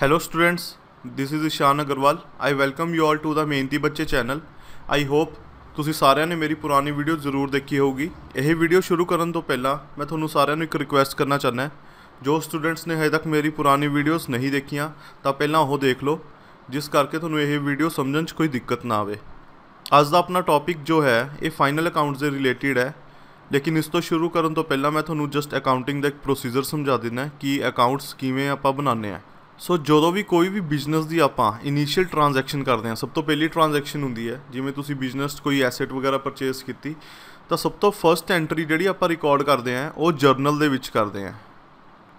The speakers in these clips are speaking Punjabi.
hello students this is Ishan Agarwal I welcome you all to the मेहनती बच्चे चैनल आई होप ਤੁਸੀਂ ਸਾਰਿਆਂ ਨੇ ਮੇਰੀ ਪੁਰਾਣੀ ਵੀਡੀਓ ਜ਼ਰੂਰ ਦੇਖੀ ਹੋਊਗੀ ਇਹ ਵੀਡੀਓ ਸ਼ੁਰੂ ਕਰਨ ਤੋਂ ਪਹਿਲਾਂ ਮੈਂ ਤੁਹਾਨੂੰ ਸਾਰਿਆਂ ਨੂੰ ਇੱਕ ਰਿਕੁਐਸਟ ਕਰਨਾ ਚਾਹੁੰਦਾ ਜੋ ਸਟੂਡੈਂਟਸ ਨੇ ਹਜੇ ਤੱਕ ਮੇਰੀ ਪੁਰਾਣੀ ਵੀਡੀਓਜ਼ ਨਹੀਂ ਦੇਖੀਆਂ ਤਾਂ ਪਹਿਲਾਂ ਉਹ ਦੇਖ ਲਓ ਜਿਸ ਕਰਕੇ ਤੁਹਾਨੂੰ ਇਹ ਵੀਡੀਓ ਸਮਝਣ 'ਚ ਕੋਈ ਦਿੱਕਤ ਨਾ ਆਵੇ ਅੱਜ ਦਾ ਆਪਣਾ ਟੌਪਿਕ ਜੋ ਹੈ ਇਹ ਫਾਈਨਲ ਅਕਾਊਂਟਸ ਦੇ ਰਿਲੇਟਿਡ ਹੈ ਲੇਕਿਨ ਇਸ ਤੋਂ ਸ਼ੁਰੂ ਕਰਨ ਤੋਂ ਪਹਿਲਾਂ ਮੈਂ ਤੁਹਾਨੂੰ ਜਸਟ ਅਕਾਊਂਟਿੰਗ ਦਾ ਇੱਕ ਪ੍ਰੋਸੀਜਰ ਸਮਝਾ ਦਿੰਦਾ ਕਿ ਅਕਾਊਂਟਸ ਕਿਵੇਂ ਆਪਾਂ ਬਣਾਉਂਦੇ ਆ ਸੋ ਜਦੋਂ ਵੀ ਕੋਈ ਵੀ ਬਿਜ਼ਨਸ ਦੀ ਆਪਾਂ ਇਨੀਸ਼ੀਅਲ ਟ੍ਰਾਂਜੈਕਸ਼ਨ ਕਰਦੇ ਹਾਂ ਸਭ ਤੋਂ ਪਹਿਲੀ ਟ੍ਰਾਂਜੈਕਸ਼ਨ ਹੁੰਦੀ ਹੈ ਜਿਵੇਂ ਤੁਸੀਂ ਬਿਜ਼ਨਸ ਕੋਈ ਐਸੈਟ ਵਗੈਰਾ ਪਰਚੇਸ ਕੀਤੀ ਤਾਂ ਸਭ ਤੋਂ ਫਰਸਟ ਐਂਟਰੀ ਜਿਹੜੀ ਆਪਾਂ ਰਿਕਾਰਡ ਕਰਦੇ ਹਾਂ ਉਹ ਜਰਨਲ ਦੇ ਵਿੱਚ ਕਰਦੇ ਹਾਂ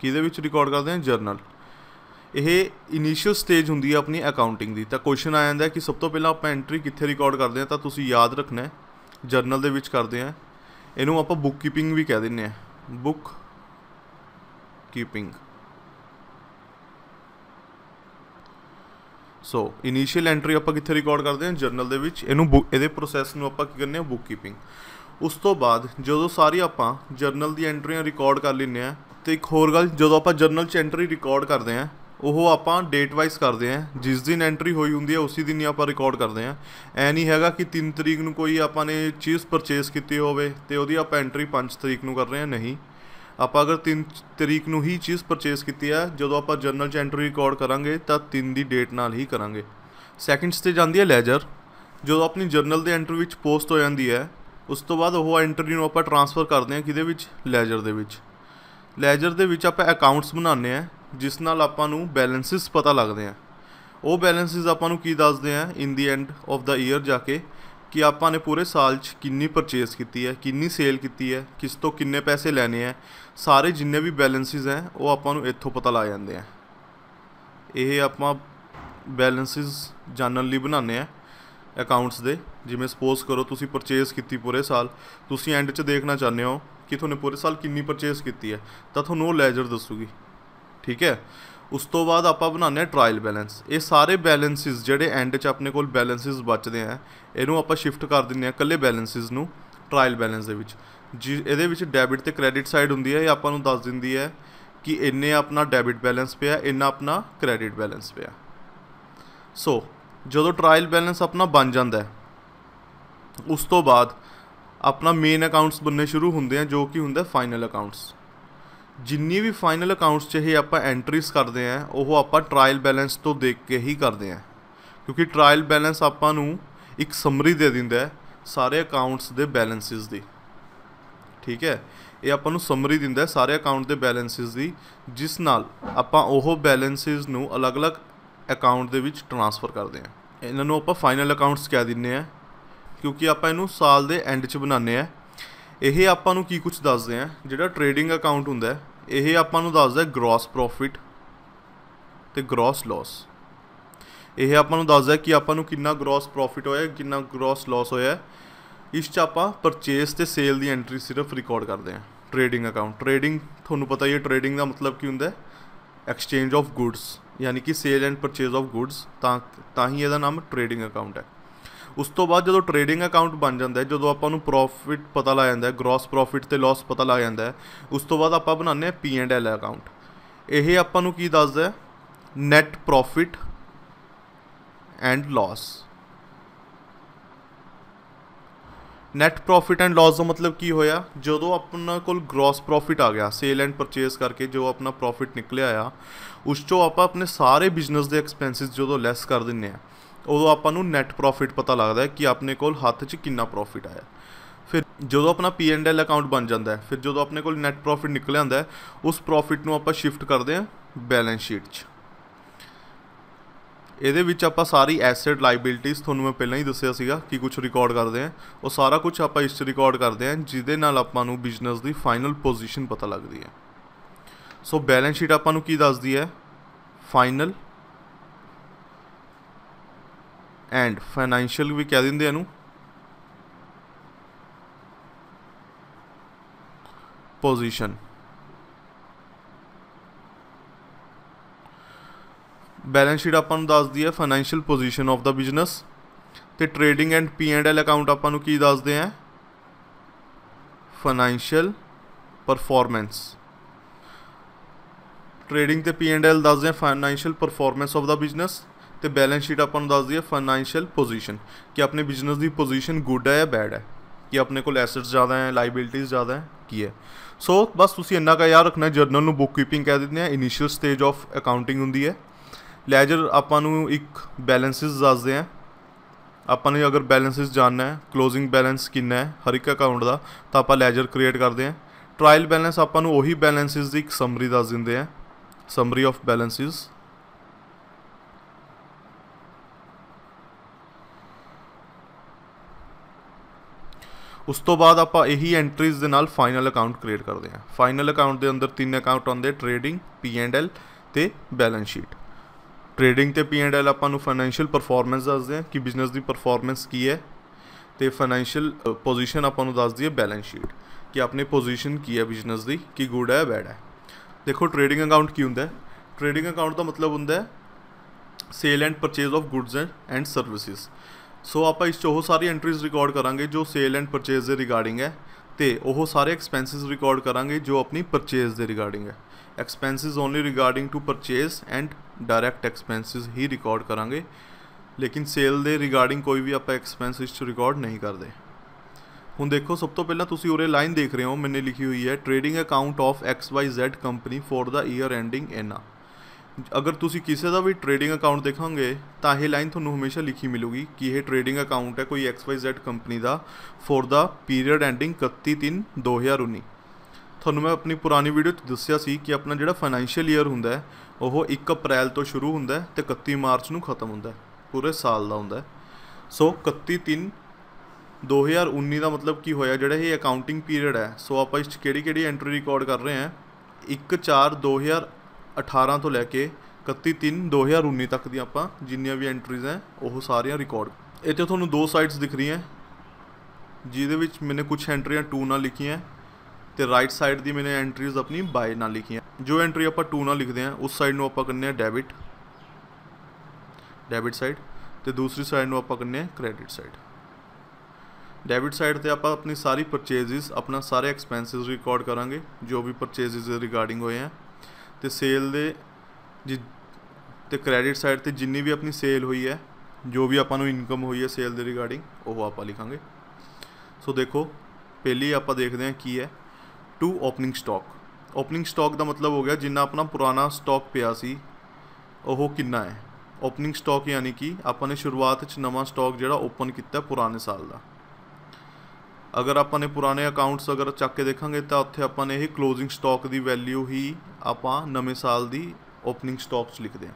ਕਿਹਦੇ ਵਿੱਚ ਰਿਕਾਰਡ ਕਰਦੇ ਹਾਂ ਜਰਨਲ ਇਹ ਇਨੀਸ਼ੀਅਲ ਸਟੇਜ ਹੁੰਦੀ ਹੈ ਆਪਣੀ ਅਕਾਊਂਟਿੰਗ ਦੀ ਤਾਂ ਕੁਐਸਚਨ ਆ ਜਾਂਦਾ ਕਿ ਸਭ ਤੋਂ ਪਹਿਲਾਂ ਆਪਾਂ ਐਂਟਰੀ ਕਿੱਥੇ ਰਿਕਾਰਡ ਕਰਦੇ ਹਾਂ ਤਾਂ ਤੁਸੀਂ ਯਾਦ ਰੱਖਣਾ ਹੈ ਜਰਨਲ ਦੇ ਵਿੱਚ ਕਰਦੇ ਹਾਂ ਇਹਨੂੰ ਆਪਾਂ ਬੁੱਕ ਕੀਪਿੰਗ ਵੀ ਕਹਿ ਦਿੰਨੇ ਆ book keeping so initial entry ਆਪਾਂ ਕਿੱਥੇ ਰਿਕਾਰਡ ਕਰਦੇ ਹਾਂ ਜਰਨਲ ਦੇ ਵਿੱਚ ਇਹਨੂੰ ਇਹਦੇ ਪ੍ਰੋਸੈਸ ਨੂੰ ਆਪਾਂ ਕੀ ਕਰਨੇ ਆ ਬੁੱਕ ਕੀਪਿੰਗ ਉਸ ਤੋਂ ਬਾਅਦ ਜਦੋਂ ਸਾਰੀ ਆਪਾਂ ਜਰਨਲ ਦੀ ਐਂਟਰੀਆਂ ਰਿਕਾਰਡ ਕਰ ਲੈਂਦੇ ਆ ਤੇ ਇੱਕ ਹੋਰ ਗੱਲ ਜਦੋਂ ਆਪਾਂ ਜਰਨਲ 'ਚ ਐਂਟਰੀ ਰਿਕਾਰਡ ਕਰਦੇ ਆ ਉਹ ਆਪਾਂ ਡੇਟ ਵਾਈਜ਼ ਕਰਦੇ ਆ ਜਿਸ ਦਿਨ ਐਂਟਰੀ ਹੋਈ ਹੁੰਦੀ ਹੈ ਉਸੇ ਦਿਨ ਹੀ ਆਪਾਂ ਰਿਕਾਰਡ ਕਰਦੇ ਆ ਐ ਨਹੀਂ ਹੈਗਾ ਕਿ 3 ਤਰੀਕ ਨੂੰ ਕੋਈ ਆਪਾਂ ਨੇ ਚੀਜ਼ ਪਰਚੇਸ ਕੀਤੀ ਹੋਵੇ ਤੇ ਉਹਦੀ ਆਪਾਂ ਐਂਟਰੀ 5 ਤਰੀਕ ਨੂੰ ਕਰ ਰਹੇ ਆ ਨਹੀਂ ਆਪਾਂ ਅਗਰ 3 ਤਰੀਕ ਨੂੰ ਹੀ ਚੀਜ਼ ਪਰਚੇਸ ਕੀਤੀ ਆ ਜਦੋਂ ਆਪਾਂ ਜਰਨਲ 'ਚ ਐਂਟਰੀ ਰਿਕਾਰਡ ਕਰਾਂਗੇ ਤਾਂ 3 ਦੀ ਡੇਟ ਨਾਲ ਹੀ ਕਰਾਂਗੇ ਸੈਕਿੰਡਸ ਤੇ ਜਾਂਦੀ ਹੈ ਲੈਜਰ ਜਦੋਂ ਆਪਣੀ ਜਰਨਲ ਦੇ ਐਂਟਰੀ ਵਿੱਚ ਪੋਸਟ ਹੋ ਜਾਂਦੀ ਹੈ ਉਸ ਤੋਂ ਬਾਅਦ ਉਹ ਐਂਟਰੀ ਨੂੰ ਆਪਾਂ ਟ੍ਰਾਂਸਫਰ ਕਰਦੇ ਹਾਂ ਕਿਦੇ ਵਿੱਚ ਲੈਜਰ ਦੇ ਵਿੱਚ ਲੈਜਰ ਦੇ ਵਿੱਚ ਆਪਾਂ ਅਕਾਊਂਟਸ ਬਣਾਉਂਦੇ ਆ ਜਿਸ ਨਾਲ ਆਪਾਂ ਨੂੰ ਬੈਲੈਂਸਸ ਪਤਾ ਲੱਗਦੇ ਆ ਉਹ ਬੈਲੈਂਸਸ ਆਪਾਂ ਨੂੰ ਕੀ ਦੱਸਦੇ ਆ in the end of the year ਜਾ ਕੇ ਕਿ ਆਪਾਂ ਨੇ ਪੂਰੇ ਸਾਲ 'ਚ ਕਿੰਨੀ ਪਰਚੇਸ ਕੀਤੀ ਹੈ ਕਿੰਨੀ ਸੇਲ ਕੀਤੀ ਹੈ ਕਿਸ ਤੋਂ ਕਿੰਨੇ ਪੈਸੇ ਲੈਣੇ ਆ ਸਾਰੇ ਜਿੰਨੇ ਵੀ ਬੈਲੈਂਸਿਸ ਹੈ ਉਹ ਆਪਾਂ ਨੂੰ ਇੱਥੋਂ ਪਤਾ ਲੱਗ ਜਾਂਦੇ ਆ ਇਹ ਆਪਾਂ ਬੈਲੈਂਸਿਸ ਜਾਣਨ ਲਈ ਬਣਾਉਂਦੇ ਆ ਅਕਾਊਂਟਸ ਦੇ ਜਿਵੇਂ ਸਪੋਜ਼ ਕਰੋ ਤੁਸੀਂ ਪਰਚੇਸ ਕੀਤੀ ਪੂਰੇ ਸਾਲ ਤੁਸੀਂ ਐਂਡ 'ਚ ਦੇਖਣਾ ਚਾਹੁੰਦੇ ਹੋ ਕਿ ਤੁਹਾਨੂੰ ਪੂਰੇ ਸਾਲ ਕਿੰਨੀ ਪਰਚੇਸ ਕੀਤੀ ਹੈ ਤਾਂ ਤੁਹਾਨੂੰ ਉਹ ਲੈਜਰ ਦੱਸੂਗੀ ਠੀਕ ਹੈ ਉਸ ਤੋਂ ਬਾਅਦ ਆਪਾਂ ਬਣਾਉਂਦੇ ਆ ਟ੍ਰਾਇਲ ਬੈਲੈਂਸ ਇਹ ਸਾਰੇ ਬੈਲੈਂਸਸ ਜਿਹੜੇ ਐਂਡ 'ਚ ਆਪਣੇ ਕੋਲ ਬੈਲੈਂਸਸ ਬਚਦੇ ਆ ਇਹਨੂੰ ਆਪਾਂ ਸ਼ਿਫਟ ਕਰ ਦਿੰਦੇ ਆ ਇਕੱਲੇ ਬੈਲੈਂਸਸ ਨੂੰ ਟ੍ਰਾਇਲ ਬੈਲੈਂਸ ਦੇ ਵਿੱਚ ਜੀ ਇਹਦੇ ਵਿੱਚ ਡੈਬਿਟ ਤੇ ਕ੍ਰੈਡਿਟ ਸਾਈਡ ਹੁੰਦੀ ਹੈ ਇਹ ਆਪਾਂ ਨੂੰ ਦੱਸ ਦਿੰਦੀ ਹੈ ਕਿ ਇੰਨੇ ਆਪਣਾ ਡੈਬਿਟ ਬੈਲੈਂਸ ਪਿਆ ਇੰਨਾ ਆਪਣਾ ਕ੍ਰੈਡਿਟ ਬੈਲੈਂਸ ਪਿਆ ਸੋ ਜਦੋਂ ਟ੍ਰਾਇਲ ਬੈਲੈਂਸ ਆਪਣਾ ਬਣ ਜਾਂਦਾ ਹੈ ਉਸ ਤੋਂ ਬਾਅਦ ਆਪਣਾ ਮੇਨ ਅਕਾਊਂਟਸ ਬਣਨੇ ਸ਼ੁਰੂ ਹੁੰਦੇ ਆ ਜੋ ਕਿ ਹੁੰਦਾ ਫਾਈਨਲ ਅਕਾਊਂਟਸ ਜਿੰਨੀ ਵੀ ਫਾਈਨਲ ਅਕਾਊਂਟਸ 'ਚ ਇਹ ਆਪਾਂ ਐਂਟਰੀਜ਼ ਕਰਦੇ ਆ ਉਹ ਆਪਾਂ ਟ੍ਰਾਇਲ ਬੈਲੈਂਸ ਤੋਂ ਦੇਖ ਕੇ ਹੀ ਕਰਦੇ ਆ ਕਿਉਂਕਿ ਟ੍ਰਾਇਲ ਬੈਲੈਂਸ ਆਪਾਂ ਨੂੰ ਇੱਕ ਸਮਰੀ ਦੇ ਦਿੰਦਾ ਸਾਰੇ ਅਕਾਊਂਟਸ ਦੇ ਬੈਲੈਂਸਸ ਦੀ ਠੀਕ ਹੈ ਇਹ ਆਪਾਂ ਨੂੰ ਸਮਰੀ ਦਿੰਦਾ ਸਾਰੇ ਅਕਾਊਂਟ ਦੇ ਬੈਲੈਂਸਸ ਦੀ ਜਿਸ ਨਾਲ ਆਪਾਂ ਉਹ ਬੈਲੈਂਸਸ ਨੂੰ ਅਲੱਗ-ਅਲੱਗ ਅਕਾਊਂਟ ਦੇ ਵਿੱਚ ਟ੍ਰਾਂਸਫਰ ਕਰਦੇ ਆ ਇਹਨਾਂ ਨੂੰ ਆਪਾਂ ਫਾਈਨਲ ਅਕਾਊਂਟਸ ਕਹਿ ਦਿੰਨੇ ਆ ਕਿਉਂਕਿ ਆਪਾਂ ਇਹਨੂੰ ਸਾਲ ਦੇ ਐਂਡ 'ਚ ਬਣਾਉਂਦੇ ਆ ਇਹ ਆਪਾਂ ਨੂੰ ਕੀ ਕੁਝ ਦੱਸਦੇ ਆ ਜਿਹੜਾ ਟ੍ਰੇਡਿੰਗ ਅਕਾਊਂਟ ਹੁੰਦਾ ਹੈ ਇਹ ਆਪਾਂ ਨੂੰ ਦੱਸਦਾ ਹੈ ਗ੍ਰੋਸ ਪ੍ਰੋਫਿਟ ਤੇ ਗ੍ਰੋਸ ਲਾਸ ਇਹ ਆਪਾਂ ਨੂੰ ਦੱਸਦਾ ਹੈ ਕਿ ਆਪਾਂ ਨੂੰ ਕਿੰਨਾ ਗ੍ਰੋਸ ਪ੍ਰੋਫਿਟ ਹੋਇਆ ਕਿੰਨਾ ਗ੍ਰੋਸ ਲਾਸ ਹੋਇਆ ਇਸ ਚ ਆਪਾਂ ਪਰਚੇਸ ਤੇ ਸੇਲ ਦੀ ਐਂਟਰੀ ਸਿਰਫ ਰਿਕਾਰਡ ਕਰਦੇ ਹਾਂ ਟ੍ਰੇਡਿੰਗ ਅਕਾਊਂਟ ਟ੍ਰੇਡਿੰਗ ਤੁਹਾਨੂੰ ਪਤਾ ਹੀ ਹੈ ਟ੍ਰੇਡਿੰਗ ਦਾ ਮਤਲਬ ਕੀ ਹੁੰਦਾ ਹੈ ਐਕਸਚੇਂਜ ਆਫ ਗੁੱਡਸ ਯਾਨੀ ਕਿ sale and purchase of goods ਤਾਂ ਤਾਂ ਹੀ ਇਹਦਾ ਨਾਮ ਟ੍ਰੇਡਿੰਗ ਅਕਾਊਂਟ ਹੈ ਉਸ ਤੋਂ ਬਾਅਦ ਜਦੋਂ ਟ੍ਰੇਡਿੰਗ ਅਕਾਊਂਟ ਬਣ ਜਾਂਦਾ ਹੈ ਜਦੋਂ ਆਪਾਂ ਨੂੰ ਪ੍ਰੋਫਿਟ ਪਤਾ ਲੱਗ ਜਾਂਦਾ ਹੈ ਗ੍ਰੋਸ ਪ੍ਰੋਫਿਟ ਤੇ ਲਾਸ ਪਤਾ ਲੱਗ ਜਾਂਦਾ ਹੈ ਉਸ ਤੋਂ ਬਾਅਦ ਆਪਾਂ ਬਣਾਉਂਦੇ ਆ ਪੀ ਐਂਡ ਐਲ ਅਕਾਊਂਟ ਇਹ ਆਪਾਂ ਨੂੰ ਕੀ ਦੱਸਦਾ ਹੈ net profit and loss net profit and loss ਦਾ ਮਤਲਬ ਕੀ ਹੋਇਆ ਜਦੋਂ ਆਪਣਾ ਕੋਲ ਗ੍ਰੋਸ ਪ੍ਰੋਫਿਟ ਆ ਗਿਆ ਸੇਲ ਐਂਡ ਪਰਚੇਸ ਕਰਕੇ ਜੋ ਆਪਣਾ ਪ੍ਰੋਫਿਟ ਨਿਕਲਿਆ ਆ ਉਸ ਤੋਂ ਆਪਾਂ ਆਪਣੇ ਸਾਰੇ ਬਿਜ਼ਨਸ ਦੇ ਐਕਸਪੈਂਸਸ ਜਦੋਂ ਲੈਸ ਕਰ ਦਿੰਨੇ ਆ ਉਦੋਂ ਆਪਾਂ ਨੂੰ ਨੈਟ ਪ੍ਰੋਫਿਟ ਪਤਾ ਲੱਗਦਾ ਹੈ ਕਿ ਆਪਣੇ ਕੋਲ ਹੱਥ 'ਚ ਕਿੰਨਾ ਪ੍ਰੋਫਿਟ ਆਇਆ ਫਿਰ ਜਦੋਂ ਆਪਣਾ ਪੀ ਐਂਡ ਐਲ ਅਕਾਊਂਟ ਬਣ ਜਾਂਦਾ ਹੈ ਫਿਰ ਜਦੋਂ ਆਪਣੇ ਕੋਲ ਨੈਟ ਪ੍ਰੋਫਿਟ ਨਿਕਲ ਆਉਂਦਾ ਹੈ ਉਸ ਪ੍ਰੋਫਿਟ ਨੂੰ ਆਪਾਂ ਸ਼ਿਫਟ ਕਰਦੇ ਹਾਂ ਬੈਲੈਂਸ ਸ਼ੀਟ 'ਚ ਇਹਦੇ ਵਿੱਚ ਆਪਾਂ ਸਾਰੀ ਐਸੈਟ ਲਾਇਬਿਲਟੀਆਂ ਤੁਹਾਨੂੰ ਮੈਂ ਪਹਿਲਾਂ ਹੀ ਦੱਸਿਆ ਸੀਗਾ ਕਿ ਕੁਝ ਰਿਕਾਰਡ ਕਰਦੇ ਆ ਉਹ ਸਾਰਾ ਕੁਝ ਆਪਾਂ ਇਸ 'ਚ ਰਿਕਾਰਡ ਕਰਦੇ ਆ ਜਿਹਦੇ ਨਾਲ ਆਪਾਂ ਨੂੰ ਬਿਜ਼ਨਸ ਦੀ ਫਾਈਨਲ ਪੋਜੀਸ਼ਨ ਪਤਾ ਲੱਗਦੀ ਹੈ ਸੋ ਬੈਲੈਂਸ ਸ਼ੀਟ ਆਪਾਂ ਨੂੰ ਕੀ ਦੱਸਦੀ ਹੈ ਫਾਈਨਲ ਐਂਡ ਫਾਈਨੈਂਸ਼ੀਅਲ ਵੀ ਕਹਿ ਦਿੰਦੇ ਇਹਨੂੰ ਪੋਜੀਸ਼ਨ ਬੈਲੈਂਸ ਸ਼ੀਟ ਆਪਾਂ ਨੂੰ ਦੱਸਦੀ ਹੈ financial position of the business ਤੇ trading and P and L account ਆਪਾਂ ਨੂੰ ਕੀ ਦੱਸਦੇ ਆ ਫਾਈਨੈਂਸ਼ੀਅਲ ਪਰਫਾਰਮੈਂਸ ਟਰੇਡਿੰਗ ਤੇ ਪੀ ਐਂਡ ਐਲ ਦੱਸਦੇ ਆ financial performance of the business ਤੇ ਬੈਲੈਂਸ ਸ਼ੀਟ ਆਪਾਂ ਨੂੰ ਦੱਸਦੀ ਹੈ ਫਾਈਨੈਂਸ਼ੀਅਲ ਪੋਜੀਸ਼ਨ ਕਿ ਆਪਣੇ ਬਿਜ਼ਨਸ ਦੀ ਪੋਜੀਸ਼ਨ ਗੁੱਡ ਹੈ ਜਾਂ ਬੈਡ ਹੈ ਕਿ ਆਪਣੇ ਕੋਲ ਐਸੈਟਸ ਜ਼ਿਆਦਾ ਹੈ ਲਾਇਬਿਲਿਟੀਜ਼ ਜ਼ਿਆਦਾ ਹੈ ਕੀ ਹੈ ਸੋ ਬਸ ਤੁਸੀਂ ਇੰਨਾ ਕਾ ਯਾਦ ਰੱਖਣਾ ਜਰਨਲ ਨੂੰ ਬੁੱਕ ਕੀਪਿੰਗ ਕਹਿ ਦਿੰਦੇ ਆ ਇਨੀਸ਼ੀਅਲ ਸਟੇਜ ਆਫ ਅਕਾਊਂਟਿੰਗ ਹੁੰਦੀ ਹੈ ਲੈਜਰ ਆਪਾਂ ਨੂੰ ਇੱਕ ਬੈਲੈਂਸਸ ਦੱਸਦੇ ਆ ਆਪਾਂ ਨੇ ਅਗਰ ਬੈਲੈਂਸਸ ਜਾਣਨਾ ਹੈ ক্লোজিং ਬੈਲੈਂਸ ਕਿੰਨਾ ਹੈ ਹਰ ਇੱਕ ਅਕਾਊਂਟ ਦਾ ਤਾਂ ਆਪਾਂ ਲੈਜਰ ਕ੍ਰੀਏਟ ਕਰਦੇ ਆ ਟ੍ਰਾਇਲ ਬੈਲੈਂਸ ਆਪਾਂ ਨੂੰ ਉਹੀ ਬੈਲੈਂਸਸ ਦੀ ਇੱਕ ਸਮਰੀ ਦੱਸ ਦਿੰਦੇ ਆ ਸਮਰੀ ਆਫ ਬੈਲੈਂਸਸ ਉਸ ਤੋਂ ਬਾਅਦ ਆਪਾਂ ਇਹੀ ਐਂਟਰੀਜ਼ ਦੇ ਨਾਲ ਫਾਈਨਲ ਅਕਾਊਂਟ ਕ੍ਰੀਏਟ ਕਰਦੇ ਹਾਂ ਫਾਈਨਲ ਅਕਾਊਂਟ ਦੇ ਅੰਦਰ ਤਿੰਨ ਅਕਾਊਂਟ ਆਉਂਦੇ ਟ੍ਰੇਡਿੰਗ ਪੀ ਐਂਡ ਐਲ ਤੇ ਬੈਲੈਂਸ ਸ਼ੀਟ ਟ੍ਰੇਡਿੰਗ ਤੇ ਪੀ ਐਂਡ ਐਲ ਆਪਾਂ ਨੂੰ ਫਾਈਨੈਂਸ਼ੀਅਲ ਪਰਫਾਰਮੈਂਸ ਦੱਸਦੇ ਆ ਕਿ ਬਿਜ਼ਨਸ ਦੀ ਪਰਫਾਰਮੈਂਸ ਕੀ ਹੈ ਤੇ ਫਾਈਨੈਂਸ਼ੀਅਲ ਪੋਜੀਸ਼ਨ ਆਪਾਂ ਨੂੰ ਦੱਸਦੀ ਹੈ ਬੈਲੈਂਸ ਸ਼ੀਟ ਕਿ ਆਪਣੇ ਪੋਜੀਸ਼ਨ ਕੀ ਹੈ ਬਿਜ਼ਨਸ ਦੀ ਕਿ ਗੁੱਡ ਹੈ ਬੈਡ ਹੈ ਦੇਖੋ ਟ੍ਰੇਡਿੰਗ ਅਕਾਊਂਟ ਕੀ ਹੁੰਦਾ ਹੈ ਟ੍ਰੇਡਿੰਗ ਅਕਾਊਂਟ ਦਾ ਮਤਲਬ ਹੁੰਦਾ ਹੈ sale and purchase of goods and services so so, आप इस चो सारी एंट्रीज रिकॉर्ड करा जो सेल एंड परचेज के रिगार्डिंग है तो वह सारे एक्सपेंसिज रिकॉर्ड करा जो अपनी परचेज के रिगार्डिंग है expenses only regarding to purchase and direct expenses ही रिकॉर्ड करा लेकिन सेल के रिगार्डिंग कोई भी आप एक्सपेंस इस रिकॉर्ड नहीं करते हूँ देखो सब तो पहला उरे लाइन देख रहे हो मैंने लिखी हुई है trading account of X Y Z company for the year ending एना ਅਗਰ ਤੁਸੀਂ ਕਿਸੇ ਦਾ ਵੀ ਟ੍ਰੇਡਿੰਗ ਅਕਾਊਂਟ ਦੇਖਾਂਗੇ ਤਾਂ ਇਹ ਲਾਈਨ ਤੁਹਾਨੂੰ ਹਮੇਸ਼ਾ ਲਿਖੀ ਮਿਲੂਗੀ ਕਿ ਇਹ ਟ੍ਰੇਡਿੰਗ ਅਕਾਊਂਟ ਹੈ ਕੋਈ XYZ ਕੰਪਨੀ ਦਾ ਫॉर ਦਾ ਪੀਰੀਅਡ ਐਂਡਿੰਗ 31/3/2019 ਤੁਹਾਨੂੰ ਮੈਂ ਆਪਣੀ ਪੁਰਾਣੀ ਵੀਡੀਓ 'ਚ ਦੱਸਿਆ ਸੀ ਕਿ ਆਪਣਾ ਜਿਹੜਾ ਫਾਈਨੈਂਸ਼ੀਅਲ ਈਅਰ ਹੁੰਦਾ ਹੈ ਉਹ 1 ਅਪ੍ਰੈਲ ਤੋਂ ਸ਼ੁਰੂ ਹੁੰਦਾ ਹੈ ਤੇ 31 ਮਾਰਚ ਨੂੰ ਖਤਮ ਹੁੰਦਾ ਹੈ ਪੂਰੇ ਸਾਲ ਦਾ ਹੁੰਦਾ ਸੋ 31 2019 ਦਾ ਮਤਲਬ ਕੀ ਹੋਇਆ ਜਿਹੜਾ ਇਹ ਅਕਾਊਂਟਿੰਗ ਪੀਰੀਅਡ ਹੈ ਸੋ ਆਪਾਂ ਇਸ 'ਚ ਕਿਹੜੀ-ਕਿਹੜੀ ਐਂਟਰੀ ਰਿਕਾਰਡ ਕਰ ਰਹੇ ਹਾਂ 1 4 2000 18 ਤੋਂ ਲੈ ਕੇ 31/3/2019 ਤੱਕ ਦੀਆਂ ਆਪਾਂ ਜਿੰਨੀਆਂ ਵੀ ਐਂਟਰੀਜ਼ ਹੈ ਉਹ ਸਾਰੀਆਂ ਰਿਕਾਰਡ ਇੱਥੇ ਤੁਹਾਨੂੰ ਦੋ ਸਾਈਟਸ ਦਿਖ ਰਹੀਆਂ ਜਿਹਦੇ ਵਿੱਚ ਮੈਨੇ ਕੁਝ ਐਂਟਰੀਆਂ 2 ਨਾਲ ਲਿਖੀਆਂ ਤੇ ਰਾਈਟ ਸਾਈਡ ਦੀ ਮੈਨੇ ਐਂਟਰੀਜ਼ ਆਪਣੀ ਬਾਏ ਨਾਲ ਲਿਖੀਆਂ ਜੋ ਐਂਟਰੀ ਆਪਾਂ 2 ਨਾਲ ਲਿਖਦੇ ਹਾਂ ਉਸ ਸਾਈਡ ਨੂੰ ਆਪਾਂ ਕਰਨੇ ਆ ਡੈਬਿਟ ਡੈਬਿਟ ਸਾਈਡ ਤੇ ਦੂਸਰੀ ਸਾਈਡ ਨੂੰ ਆਪਾਂ ਕਰਨੇ ਆ ਕ੍ਰੈਡਿਟ ਸਾਈਡ ਡੈਬਿਟ ਸਾਈਡ ਤੇ ਆਪਾਂ ਆਪਣੀ ਸਾਰੀ ਪਰਚੇਜ਼ਸ ਆਪਣਾ ਸਾਰੇ ਐਕਸਪੈਂਸਸ ਰਿਕਾਰਡ ਕਰਾਂਗੇ ਜੋ ਵੀ ਪਰਚੇਜ਼ਸ ਰਿਗਾਰਡਿੰਗ ਹੋਏ ਆ ਤੇ ਸੇਲ ਦੇ ਤੇ ਕ੍ਰੈਡਿਟ ਸਾਈਡ 'ਤੇ ਜਿੰਨੀ ਵੀ ਆਪਣੀ ਸੇਲ ਹੋਈ ਹੈ ਜੋ ਵੀ ਆਪਾਂ ਨੂੰ ਇਨਕਮ ਹੋਈ ਹੈ ਸੇਲ ਦੇ ਰਿਗਾਰਡਿੰਗ ਉਹ ਆਪਾਂ ਲਿਖਾਂਗੇ ਸੋ ਦੇਖੋ ਪਹਿਲੀ ਆਪਾਂ ਦੇਖਦੇ ਹਾਂ ਕੀ ਹੈ to opening stock opening stock ਦਾ ਮਤਲਬ ਹੋ ਗਿਆ ਜਿੰਨਾ ਆਪਣਾ ਪੁਰਾਣਾ ਸਟਾਕ ਪਿਆ ਸੀ ਉਹ ਕਿੰਨਾ ਹੈ ਓਪਨਿੰਗ ਸਟਾਕ ਯਾਨੀ ਕਿ ਆਪਾਂ ਨੇ ਸ਼ੁਰੂਆਤ 'ਚ ਨਵਾਂ ਸਟਾਕ ਜਿਹੜਾ ਓਪਨ ਕੀਤਾ ਪੁਰਾਣੇ ਸਾਲ ਦਾ ਅਗਰ ਆਪਾਂ ਨੇ ਪੁਰਾਣੇ ਅਕਾਊਂਟਸ ਅਗਰ ਚੱਕ ਕੇ ਦੇਖਾਂਗੇ ਤਾਂ ਉੱਥੇ ਆਪਾਂ ਨੇ ਇਹ ਕਲੋਜ਼ਿੰਗ ਸਟਾਕ ਦੀ ਵੈਲਿਊ ਹੀ ਆਪਾਂ ਨਵੇਂ ਸਾਲ ਦੀ ਓਪਨਿੰਗ ਸਟਾਕਸ ਲਿਖਦੇ ਹਾਂ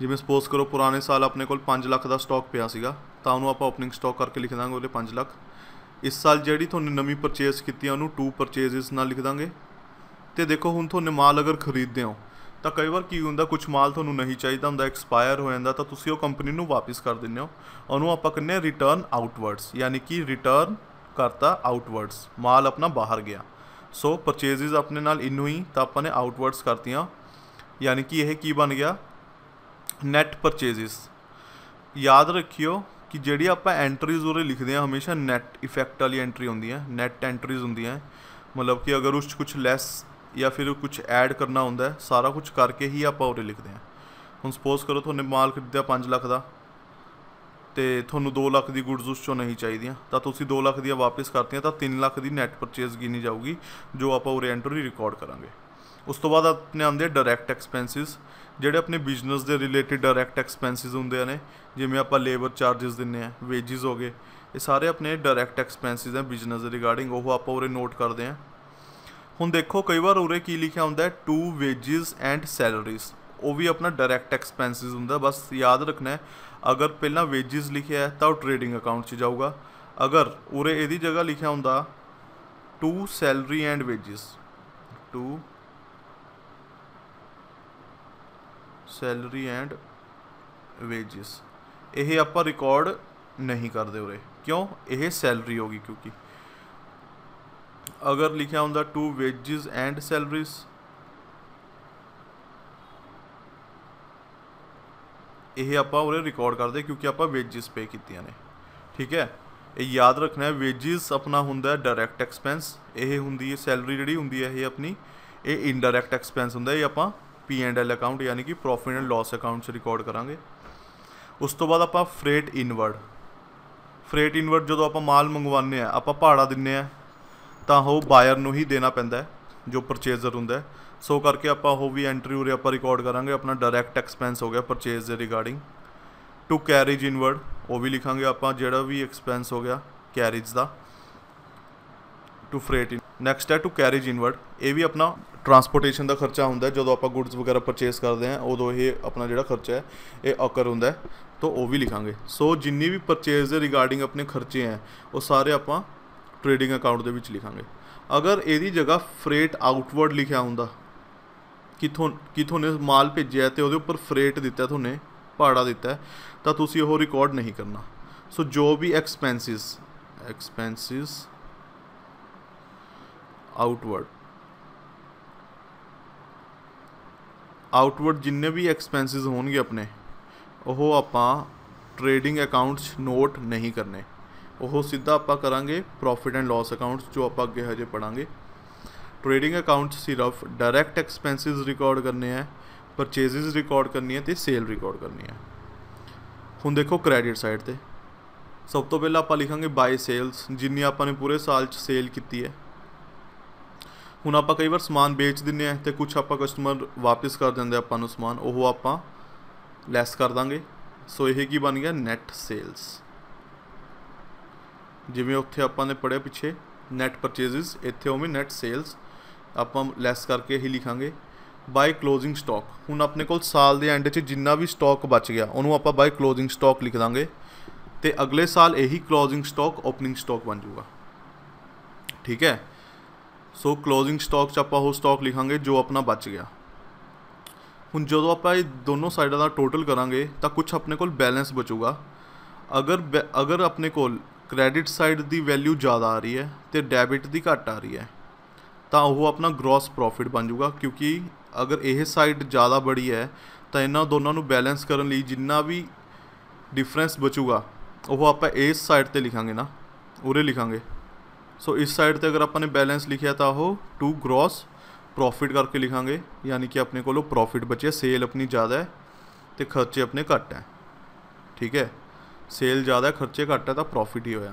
ਜਿਵੇਂ ਸਪੋਜ਼ ਕਰੋ ਪੁਰਾਣੇ ਸਾਲ ਆਪਣੇ ਕੋਲ 5 ਲੱਖ ਦਾ ਸਟਾਕ ਪਿਆ ਸੀਗਾ ਤਾਂ ਉਹਨੂੰ ਆਪਾਂ ਓਪਨਿੰਗ ਸਟਾਕ ਕਰਕੇ ਲਿਖ ਦਾਂਗੇ ਉਹਦੇ 5 ਲੱਖ ਇਸ ਸਾਲ ਜਿਹੜੀ ਤੁਹਾਨੂੰ ਨਵੀਂ ਪਰਚੇਸ ਕੀਤੀ ਆ ਉਹਨੂੰ 2 ਪਰਚੇਸਸ ਨਾਲ ਲਿਖ ਦਾਂਗੇ ਤੇ ਦੇਖੋ ਹੁਣ ਤੁਹਾਨੂੰ ਮਾਲ ਅਗਰ ਖਰੀਦਦੇ ਹੋ ਤਾਂ ਕਈ ਵਾਰ ਕੀ ਹੁੰਦਾ ਕੁਝ ਮਾਲ ਤੁਹਾਨੂੰ ਨਹੀਂ ਚਾਹੀਦਾ ਹੁੰਦਾ ਐਕਸਪਾਇਰ ਹੋ ਜਾਂਦਾ ਤਾਂ ਤੁਸੀਂ ਉਹ ਕੰਪਨੀ ਨੂੰ ਵਾਪਸ ਕਰ ਦਿੰਦੇ ਹੋ ਉਹਨੂੰ ਆਪਾਂ ਕਹਿੰਦੇ ਆ ਰਿਟਰਨ ਆਊਟਵਰਡਸ ਯਾਨੀ ਕਿ ਰਿਟਰਨ ਕਰਤਾ ਆਊਟਵਰਡਸ ਮਾਲ ਆਪਣਾ ਬਾਹਰ ਗਿਆ ਸੋ ਪਰਚੇਜ਼ਸ ਆਪਣੇ ਨਾਲ ਇਨੂ ਹੀ ਤਾਂ ਆਪਾਂ ਨੇ ਆਊਟਵਰਡਸ ਕਰਤੀਆਂ ਯਾਨੀ ਕਿ ਇਹ ਕੀ ਬਣ ਗਿਆ ਨੈਟ ਪਰਚੇਜ਼ਸ ਯਾਦ ਰੱਖਿਓ ਕਿ ਜਿਹੜੀ ਆਪਾਂ ਐਂਟਰੀਜ਼ ਉਰੇ ਲਿਖਦੇ ਆ ਹਮੇਸ਼ਾ ਨੈਟ ਇਫੈਕਟ ਵਾਲੀ ਐਂਟਰੀ ਹੁੰਦੀ ਹੈ ਨੈਟ ਐਂਟਰੀਜ਼ ਹੁੰਦੀਆਂ ਮਤਲਬ ਕਿ ਅਗਰ ਉਸ ਕੁਝ ਲੈਸ ਜਾਂ ਫਿਰ ਕੁਝ ਐਡ ਕਰਨਾ ਹੁੰਦਾ ਸਾਰਾ ਕੁਝ ਕਰਕੇ ਹੀ ਆਪਾਂ ਉਹਦੇ ਲਿਖਦੇ ਹਾਂ ਹੁਣ ਸਪੋਜ਼ ਕਰੋ ਤੁਹਾਨੂੰ ਮਾਲ ਖਰੀਦਿਆ 5 ਲੱਖ ਦਾ ਤੇ ਤੁਹਾਨੂੰ 2 ਲੱਖ ਦੀ ਗੁੱਡਜ਼ ਉਸ ਚੋਂ ਨਹੀਂ ਚਾਹੀਦੀਆਂ ਤਾਂ ਤੁਸੀਂ 2 ਲੱਖ ਦੀਆਂ ਵਾਪਸ ਕਰਤੀਆਂ ਤਾਂ 3 ਲੱਖ ਦੀ ਨੈਟ ਪਰਚੇਸ ਗਿਣੀ ਜਾਊਗੀ ਜੋ ਆਪਾਂ ਉਹ ਐਂਟਰੀ ਰਿਕਾਰਡ ਕਰਾਂਗੇ ਉਸ ਤੋਂ ਬਾਅਦ ਆਪਣੇ ਆਉਂਦੇ ਡਾਇਰੈਕਟ ਐਕਸਪੈਂਸਿਸ ਜਿਹੜੇ ਆਪਣੇ ਬਿਜ਼ਨਸ ਦੇ ਰਿਲੇਟਡ ਡਾਇਰੈਕਟ ਐਕਸਪੈਂਸਿਸ ਹੁੰਦੇ ਨੇ ਜਿਵੇਂ ਆਪਾਂ ਲੇਬਰ ਚਾਰजेस ਦਿੰਨੇ ਆ ਵੇਜਸ ਹੋ ਗਏ ਇਹ ਸਾਰੇ ਆਪਣੇ ਡਾਇਰੈਕਟ ਐਕਸਪੈਂਸਿਸ ਆ ਬਿਜ਼ਨਸ ਰਿਗਾਰਡਿੰਗ ਉਹ ਆਪਾਂ ਉਹਰੇ ਨੋਟ ਕਰਦੇ ਆ ਹੁਣ ਦੇਖੋ ਕਈ ਵਾਰ ਉਰੇ ਕੀ ਲਿਖਿਆ ਹੁੰਦਾ ਟੂ ਵੇਜਸ ਐਂਡ ਸੈਲਰੀਜ਼ ਉਹ ਵੀ ਆਪਣਾ ਡਾਇਰੈਕਟ ਐਕਸਪੈਂਸਸ ਹੁੰਦਾ ਬਸ ਯਾਦ ਰੱਖਣਾ ਹੈ ਅਗਰ ਪਹਿਲਾਂ ਵੇਜਸ ਲਿਖਿਆ ਹੈ ਤਾਂ ਉਹ ਟ੍ਰੇਡਿੰਗ ਅਕਾਊਂਟ 'ਚ ਜਾਊਗਾ ਅਗਰ ਉਰੇ ਇਹਦੀ ਜਗ੍ਹਾ ਲਿਖਿਆ ਹੁੰਦਾ to salary and wages to salary and wages ਇਹ ਆਪਾਂ ਰਿਕਾਰਡ ਨਹੀਂ ਕਰਦੇ ਉਰੇ ਕਿਉਂ ਇਹ ਸੈਲਰੀ ਹੋਗੀ ਕਿਉਂਕਿ ਅਗਰ ਲਿਖਿਆ ਹੁੰਦਾ ਟੂ ਵੇਜਸ ਐਂਡ ਸੈਲਰੀਜ਼ ਇਹ ਆਪਾਂ ਉਹਰੇ ਰਿਕਾਰਡ ਕਰਦੇ ਕਿਉਂਕਿ ਆਪਾਂ ਵੇਜਸ ਪੇ ਕੀਤੀਆਂ ਨੇ ਠੀਕ ਹੈ ਇਹ ਯਾਦ ਰੱਖਣਾ ਹੈ ਵੇਜਸ ਆਪਣਾ ਹੁੰਦਾ ਹੈ ਡਾਇਰੈਕਟ ਐਕਸਪੈਂਸ ਇਹ ਹੁੰਦੀ ਹੈ ਸੈਲਰੀ ਜਿਹੜੀ ਹੁੰਦੀ ਹੈ ਇਹ ਆਪਣੀ ਇਹ ਇਨਡਾਇਰੈਕਟ ਐਕਸਪੈਂਸ ਹੁੰਦਾ ਹੈ ਇਹ ਆਪਾਂ ਪੀ ਐਂਡ ਐਲ ਅਕਾਊਂਟ ਯਾਨੀ ਕਿ ਪ੍ਰੋਫਿਟ ਐਂਡ ਲਾਸ ਅਕਾਊਂਟ 'ਚ ਰਿਕਾਰਡ ਕਰਾਂਗੇ ਉਸ ਤੋਂ ਬਾਅਦ ਆਪਾਂ ਫਰੇਟ ਇਨਵਰਡ ਫਰੇਟ ਇਨਵਰਡ ਜਦੋਂ ਆਪਾਂ ਮਾਲ ਮੰਗਵਾਉਂਦੇ ਆ ਆਪਾਂ ਭਾੜਾ ਦਿੰਨੇ ਆ ਤਾਂ ਉਹ ਬਾਇਰ ਨੂੰ ਹੀ ਦੇਣਾ ਪੈਂਦਾ ਜੋ ਪਰਚੇਜ਼ਰ ਹੁੰਦਾ ਸੋ ਕਰਕੇ ਆਪਾਂ ਉਹ ਵੀ ਐਂਟਰੀ ਉਰੇ ਆਪਾਂ ਰਿਕਾਰਡ ਕਰਾਂਗੇ ਆਪਣਾ ਡਾਇਰੈਕਟ ਐਕਸਪੈਂਸ ਹੋ ਗਿਆ ਪਰਚੇਜ਼ ਦੇ ਰਿਗਾਰਡਿੰਗ ਟੂ ਕੈਰੇਜ ਇਨਵਰਡ ਉਹ ਵੀ ਲਿਖਾਂਗੇ ਆਪਾਂ ਜਿਹੜਾ ਵੀ ਐਕਸਪੈਂਸ ਹੋ ਗਿਆ ਕੈਰੇਜ ਦਾ ਟੂ ਫਰੇਟ ਨੈਕਸਟ ਹੈ ਟੂ ਕੈਰੇਜ ਇਨਵਰਡ ਇਹ ਵੀ ਆਪਣਾ ਟਰਾਂਸਪੋਰਟੇਸ਼ਨ ਦਾ ਖਰਚਾ ਹੁੰਦਾ ਜਦੋਂ ਆਪਾਂ ਗੁੱਡਸ ਵਗੈਰਾ ਪਰਚੇਸ ਕਰਦੇ ਹਾਂ ਉਦੋਂ ਇਹ ਆਪਣਾ ਜਿਹੜਾ ਖਰਚਾ ਹੈ ਇਹ ਅਕਰ ਹੁੰਦਾ ਹੈ ਤਾਂ ਉਹ ਵੀ ਲਿਖਾਂਗੇ ਸੋ ਜਿੰਨੀ ਵੀ ਪਰਚੇਸ ਦੇ ਰਿਗਾਰਡਿੰਗ ਆਪਣੇ ਖਰਚੇ ਆ ਉਹ ਸਾਰੇ ਆਪਾਂ ਟ੍ਰੇਡਿੰਗ ਅਕਾਊਂਟ ਦੇ ਵਿੱਚ ਲਿਖਾਂਗੇ ਅਗਰ ਇਹਦੀ ਜਗ੍ਹਾ ਫਰੇਟ ਆਊਟਵਰਡ ਲਿਖਿਆ ਹੁੰਦਾ ਕਿਥੋਂ ਕਿਥੋਂ ਨੇ ਮਾਲ ਭੇਜਿਆ ਤੇ ਉਹਦੇ ਉੱਪਰ ਫਰੇਟ ਦਿੱਤਾ ਤੁਹਾਨੂੰ ਭਾੜਾ ਦਿੱਤਾ ਤਾਂ ਤੁਸੀਂ ਉਹ ਰਿਕਾਰਡ ਨਹੀਂ ਕਰਨਾ ਸੋ ਜੋ ਵੀ ਐਕਸਪੈਂਸਿਸ ਐਕਸਪੈਂਸਿਸ ਆਊਟਵਰਡ ਆਊਟਵਰਡ ਜਿੰਨੇ ਵੀ ਐਕਸਪੈਂਸਿਸ ਹੋਣਗੇ ਆਪਣੇ ਉਹ ਆਪਾਂ ਟ੍ਰੇਡਿੰਗ ਅਕਾਊਂਟਸ ਨੋਟ ਨਹੀਂ ਕਰਨੇ ਉਹ ਸਿੱਧਾ ਆਪਾਂ ਕਰਾਂਗੇ ਪ੍ਰੋਫਿਟ ਐਂਡ ਲਾਸ ਅਕਾਊਂਟਸ ਜੋ ਆਪਾਂ ਅੱਗੇ ਹਜੇ ਪੜਾਂਗੇ ਟ੍ਰੇਡਿੰਗ ਅਕਾਊਂਟਸ ਸਿਰਫ ਡਾਇਰੈਕਟ ਐਕਸਪੈਂਸਸ ਰਿਕਾਰਡ ਕਰਨੇ ਆ ਪਰਚੇਸਸ ਰਿਕਾਰਡ ਕਰਨੀ ਹੈ ਤੇ ਸੇਲ ਰਿਕਾਰਡ ਕਰਨੀ ਹੈ ਹੁਣ ਦੇਖੋ ਕ੍ਰੈਡਿਟ ਸਾਈਡ ਤੇ ਸਭ ਤੋਂ ਪਹਿਲਾਂ ਆਪਾਂ ਲਿਖਾਂਗੇ ਬਾਈ ਸੇਲਸ ਜਿੰਨੀ ਆਪਾਂ ਨੇ ਪੂਰੇ ਸਾਲ 'ਚ ਸੇਲ ਕੀਤੀ ਹੈ ਹੁਣ ਆਪਾਂ ਕਈ ਵਾਰ ਸਮਾਨ ਵੇਚ ਦਿੰਨੇ ਆ ਤੇ ਕੁਝ ਆਪਾਂ ਕਸਟਮਰ ਵਾਪਸ ਕਰ ਦਿੰਦੇ ਆਪਾਂ ਨੂੰ ਸਮਾਨ ਉਹ ਆਪਾਂ ਲੈਸ ਕਰ ਦਾਂਗੇ ਸੋ ਇਹ ਕੀ ਬਣ ਗਿਆ ਨੈਟ ਸੇਲਸ ਜਿਵੇਂ ਉੱਥੇ ਆਪਾਂ ਨੇ ਪੜਿਆ ਪਿੱਛੇ ਨੈਟ ਪਰਚੇਸਸ ਇੱਥੇ ਵੀ ਨੈਟ ਸੇਲਸ ਆਪਾਂ ਲੈਸ ਕਰਕੇ ਹੀ ਲਿਖਾਂਗੇ ਬਾਈ ক্লোজিং ਸਟਾਕ ਹੁਣ ਆਪਣੇ ਕੋਲ ਸਾਲ ਦੇ ਐਂਡ 'ਚ ਜਿੰਨਾ ਵੀ ਸਟਾਕ ਬਚ ਗਿਆ ਉਹਨੂੰ ਆਪਾਂ ਬਾਈ ক্লোজিং ਸਟਾਕ ਲਿਖ ਦਾਂਗੇ ਤੇ ਅਗਲੇ ਸਾਲ ਇਹੀ ক্লোজিং ਸਟਾਕ ਓਪਨਿੰਗ ਸਟਾਕ ਬਣ ਜਾਊਗਾ ਠੀਕ ਹੈ ਸੋ ক্লোজিং ਸਟਾਕ 'ਚ ਆਪਾਂ ਉਹ ਸਟਾਕ ਲਿਖਾਂਗੇ ਜੋ ਆਪਣਾ ਬਚ ਗਿਆ ਹੁਣ ਜਦੋਂ ਆਪਾਂ ਇਹ ਦੋਨੋਂ ਸਾਈਡਾਂ ਦਾ ਟੋਟਲ ਕਰਾਂਗੇ ਤਾਂ ਕੁਝ ਆਪਣੇ ਕੋਲ ਬੈਲੈਂਸ ਬਚੂਗਾ ਅਗਰ ਅਗਰ ਆਪਣੇ ਕੋਲ ਕ੍ਰੈਡਿਟ ਸਾਈਡ ਦੀ ਵੈਲਿਊ ਜ਼ਿਆਦਾ ਆ ਰਹੀ ਹੈ ਤੇ ਡੈਬਿਟ ਦੀ ਘੱਟ ਆ ਰਹੀ ਹੈ ਤਾਂ ਉਹ ਆਪਣਾ ਗ੍ਰੋਸ ਪ੍ਰੋਫਿਟ ਬਣ ਜਾਊਗਾ ਕਿਉਂਕਿ ਅਗਰ ਇਹ ਸਾਈਡ ਜ਼ਿਆਦਾ ਬੜੀ ਹੈ ਤਾਂ ਇਹਨਾਂ ਦੋਨਾਂ ਨੂੰ ਬੈਲੈਂਸ ਕਰਨ ਲਈ ਜਿੰਨਾ ਵੀ ਡਿਫਰੈਂਸ ਬਚੂਗਾ ਉਹ ਆਪਾਂ ਇਸ ਸਾਈਡ ਤੇ ਲਿਖਾਂਗੇ ਨਾ ਉਰੇ ਲਿਖਾਂਗੇ ਸੋ ਇਸ ਸਾਈਡ ਤੇ ਅਗਰ ਆਪਾਂ ਨੇ ਬੈਲੈਂਸ ਲਿਖਿਆ ਤਾਂ ਉਹ ਟੂ ਗ੍ਰੋਸ ਪ੍ਰੋਫਿਟ ਕਰਕੇ ਲਿਖਾਂਗੇ ਯਾਨੀ ਕਿ ਆਪਣੇ ਕੋਲੋਂ ਪ੍ਰੋਫਿਟ ਬਚਿਆ ਸੇਲ ਆਪਣੀ ਜ਼ਿਆਦਾ ਹੈ ਤੇ ਖਰਚੇ ਆਪਣੇ ਘੱਟ ਹੈ ਠੀਕ ਹੈ ਸੇਲ ਜ਼ਿਆਦਾ ਖਰਚੇ ਘੱਟ ਹੈ ਤਾਂ ਪ੍ਰੋਫਿਟ ਹੀ ਹੋਇਆ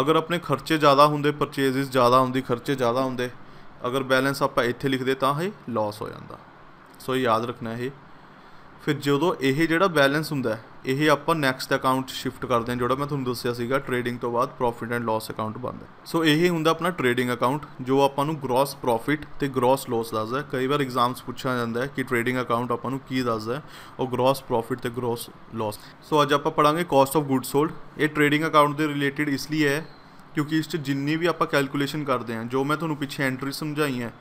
ਅਗਰ ਆਪਣੇ ਖਰਚੇ ਜ਼ਿਆਦਾ ਹੁੰਦੇ ਪਰਚੇਜ਼ਸ ਜ਼ਿਆਦਾ ਹੁੰਦੀ ਖਰਚੇ ਜ਼ਿਆਦਾ ਹੁੰਦੇ ਅਗਰ ਬੈਲੈਂਸ ਆਪਾਂ ਇੱਥੇ ਲਿਖਦੇ ਤਾਂ ਇਹ ਲਾਸ ਹੋ ਜਾਂਦਾ ਸੋ ਯਾਦ ਰੱਖਣਾ ਇਹ ਫਿਰ ਜਦੋਂ ਇਹ ਜਿਹੜਾ ਬੈਲੈਂਸ ਹੁੰਦਾ ਇਹ ਆਪਾਂ ਨੈਕਸਟ ਅਕਾਊਂਟ ਸ਼ਿਫਟ ਕਰਦੇ ਹਾਂ ਜਿਹੜਾ ਮੈਂ ਤੁਹਾਨੂੰ ਦੱਸਿਆ ਸੀਗਾ ਟਰੇਡਿੰਗ ਤੋਂ ਬਾਅਦ ਪ੍ਰੋਫਿਟ ਐਂਡ ਲਾਸ ਅਕਾਊਂਟ ਬਣਦਾ ਸੋ ਇਹ ਹੁੰਦਾ ਆਪਣਾ ਟਰੇਡਿੰਗ ਅਕਾਊਂਟ ਜੋ ਆਪਾਂ ਨੂੰ ਗ੍ਰੋਸ ਪ੍ਰੋਫਿਟ ਤੇ ਗ੍ਰੋਸ ਲਾਸ ਦੱਸਦਾ ਹੈ ਕਈ ਵਾਰ ਐਗਜ਼ਾਮਸ ਪੁੱਛਿਆ ਜਾਂਦਾ ਹੈ ਕਿ ਟਰੇਡਿੰਗ ਅਕਾਊਂਟ ਆਪਾਂ ਨੂੰ ਕੀ ਦੱਸਦਾ ਹੈ ਉਹ ਗ੍ਰੋਸ ਪ੍ਰੋਫਿਟ ਤੇ ਗ੍ਰੋਸ ਲਾਸ ਸੋ ਅੱਜ ਆਪਾਂ ਪੜਾਂਗੇ ਕਾਸਟ ਆਫ ਗੁੱਡ ਸੋਲਡ ਇਹ ਟਰੇਡਿੰਗ ਅਕਾਊਂਟ ਦੇ ਰਿਲੇਟਡ ਇਸ ਲਈ ਹੈ ਕਿਉਂਕਿ ਇਸ 'ਚ ਜਿੰਨੀ ਵੀ ਆਪਾਂ ਕੈਲਕੂਲੇਸ਼ਨ ਕਰਦੇ ਹਾਂ ਜੋ ਮੈਂ ਤੁਹਾਨੂੰ ਪਿੱਛੇ ਐਂਟਰੀ ਸਮਝਾਈ ਹੈ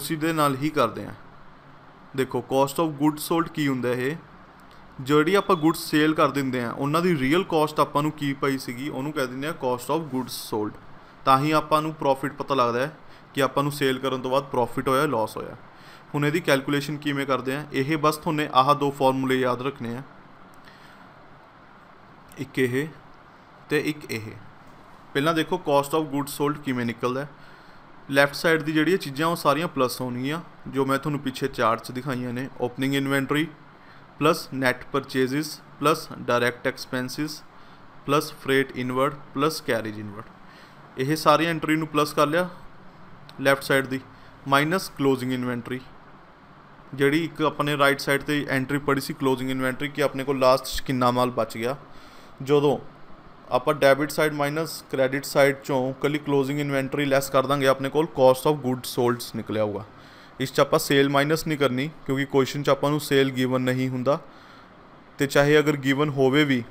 ਉਸੇ ਦੇ ਨਾਲ ਹੀ ਕਰਦੇ ਹਾਂ ਦੇਖੋ ਕਾਸਟ ਆਫ ਗੁੱਡ ਸੋਲਡ ਕੀ ਹੁੰਦਾ ਇਹ ਜਿਹੜੀ ਆਪਾਂ ਗੁੱਡਸ ਸੇਲ ਕਰ ਦਿੰਦੇ ਆ ਉਹਨਾਂ ਦੀ ਰੀਅਲ ਕਾਸਟ ਆਪਾਂ ਨੂੰ ਕੀ ਪਈ ਸੀਗੀ ਉਹਨੂੰ ਕਹਿ ਦਿੰਦੇ ਆ ਕਾਸਟ ਆਫ ਗੁੱਡਸ ਸੋਲਡ ਤਾਂ ਹੀ ਆਪਾਂ ਨੂੰ ਪ੍ਰੋਫਿਟ ਪਤਾ ਲੱਗਦਾ ਹੈ ਕਿ ਆਪਾਂ ਨੂੰ ਸੇਲ ਕਰਨ ਤੋਂ ਬਾਅਦ ਪ੍ਰੋਫਿਟ ਹੋਇਆ ਲਾਸ ਹੋਇਆ ਹੁਣ ਇਹਦੀ ਕੈਲਕੂਲੇਸ਼ਨ ਕਿਵੇਂ ਕਰਦੇ ਆ ਇਹ ਬਸ ਤੁਹਾਨੂੰ ਆਹ ਦੋ ਫਾਰਮੂਲੇ ਯਾਦ ਰੱਖਣੇ ਆ ਇੱਕ ਇਹ ਤੇ ਇੱਕ ਇਹ ਪਹਿਲਾਂ ਦੇਖੋ ਕਾਸਟ ਆਫ ਗੁੱਡਸ ਸੋਲਡ ਕਿਵੇਂ ਨਿਕਲਦਾ ਹੈ ਲੈਫਟ ਸਾਈਡ ਦੀ ਜਿਹੜੀਆਂ ਚੀਜ਼ਾਂ ਉਹ ਸਾਰੀਆਂ ਪਲੱਸ ਹੋਣਗੀਆਂ ਜੋ ਮੈਂ ਤੁਹਾਨੂੰ ਪਿੱਛੇ ਚਾਰਟਸ ਦਿਖਾਈਆਂ ਨੇ opening inventory plus net purchases plus direct expenses plus freight inward plus carriage inward ਇਹ ਸਾਰੀਆਂ ਐਂਟਰੀ ਨੂੰ ਪਲੱਸ ਕਰ ਲਿਆ ਲੈਫਟ ਸਾਈਡ ਦੀ ਮਾਈਨਸ ਕਲੋਜ਼ਿੰਗ ਇਨਵੈਂਟਰੀ ਜਿਹੜੀ ਇੱਕ ਆਪਣੇ ਰਾਈਟ ਸਾਈਡ ਤੇ ਐਂਟਰੀ ਪੜੀ ਸੀ ਕਲੋਜ਼ਿੰਗ ਇਨਵੈਂਟਰੀ ਕਿ ਆਪਣੇ ਕੋਲ ਲਾਸਟ ਕਿੰਨਾ ਮਾਲ ਬਚ ਗਿਆ ਜਦੋਂ ਆਪਾਂ debit side minus credit side ਚੋਂ ਕੱਲੀ ক্লোজিং ਇਨਵੈਂਟਰੀ ਲੈਸ ਕਰ ਦਾਂਗੇ ਆਪਣੇ ਕੋਲ ਕਾਸਟ ਆਫ ਗੁੱਡ ਸੋਲਡਸ ਨਿਕਲਿਆ ਹੋਗਾ ਇਸ 'ਚ ਆਪਾਂ ਸੇਲ ਮਾਈਨਸ ਨਹੀਂ ਕਰਨੀ ਕਿਉਂਕਿ ਕੁਐਸਚਨ 'ਚ ਆਪਾਂ ਨੂੰ ਸੇਲ ਗਿਵਨ ਨਹੀਂ ਹੁੰਦਾ ਤੇ ਚਾਹੇ ਅਗਰ ਗਿਵਨ ਹੋਵੇ ਵੀ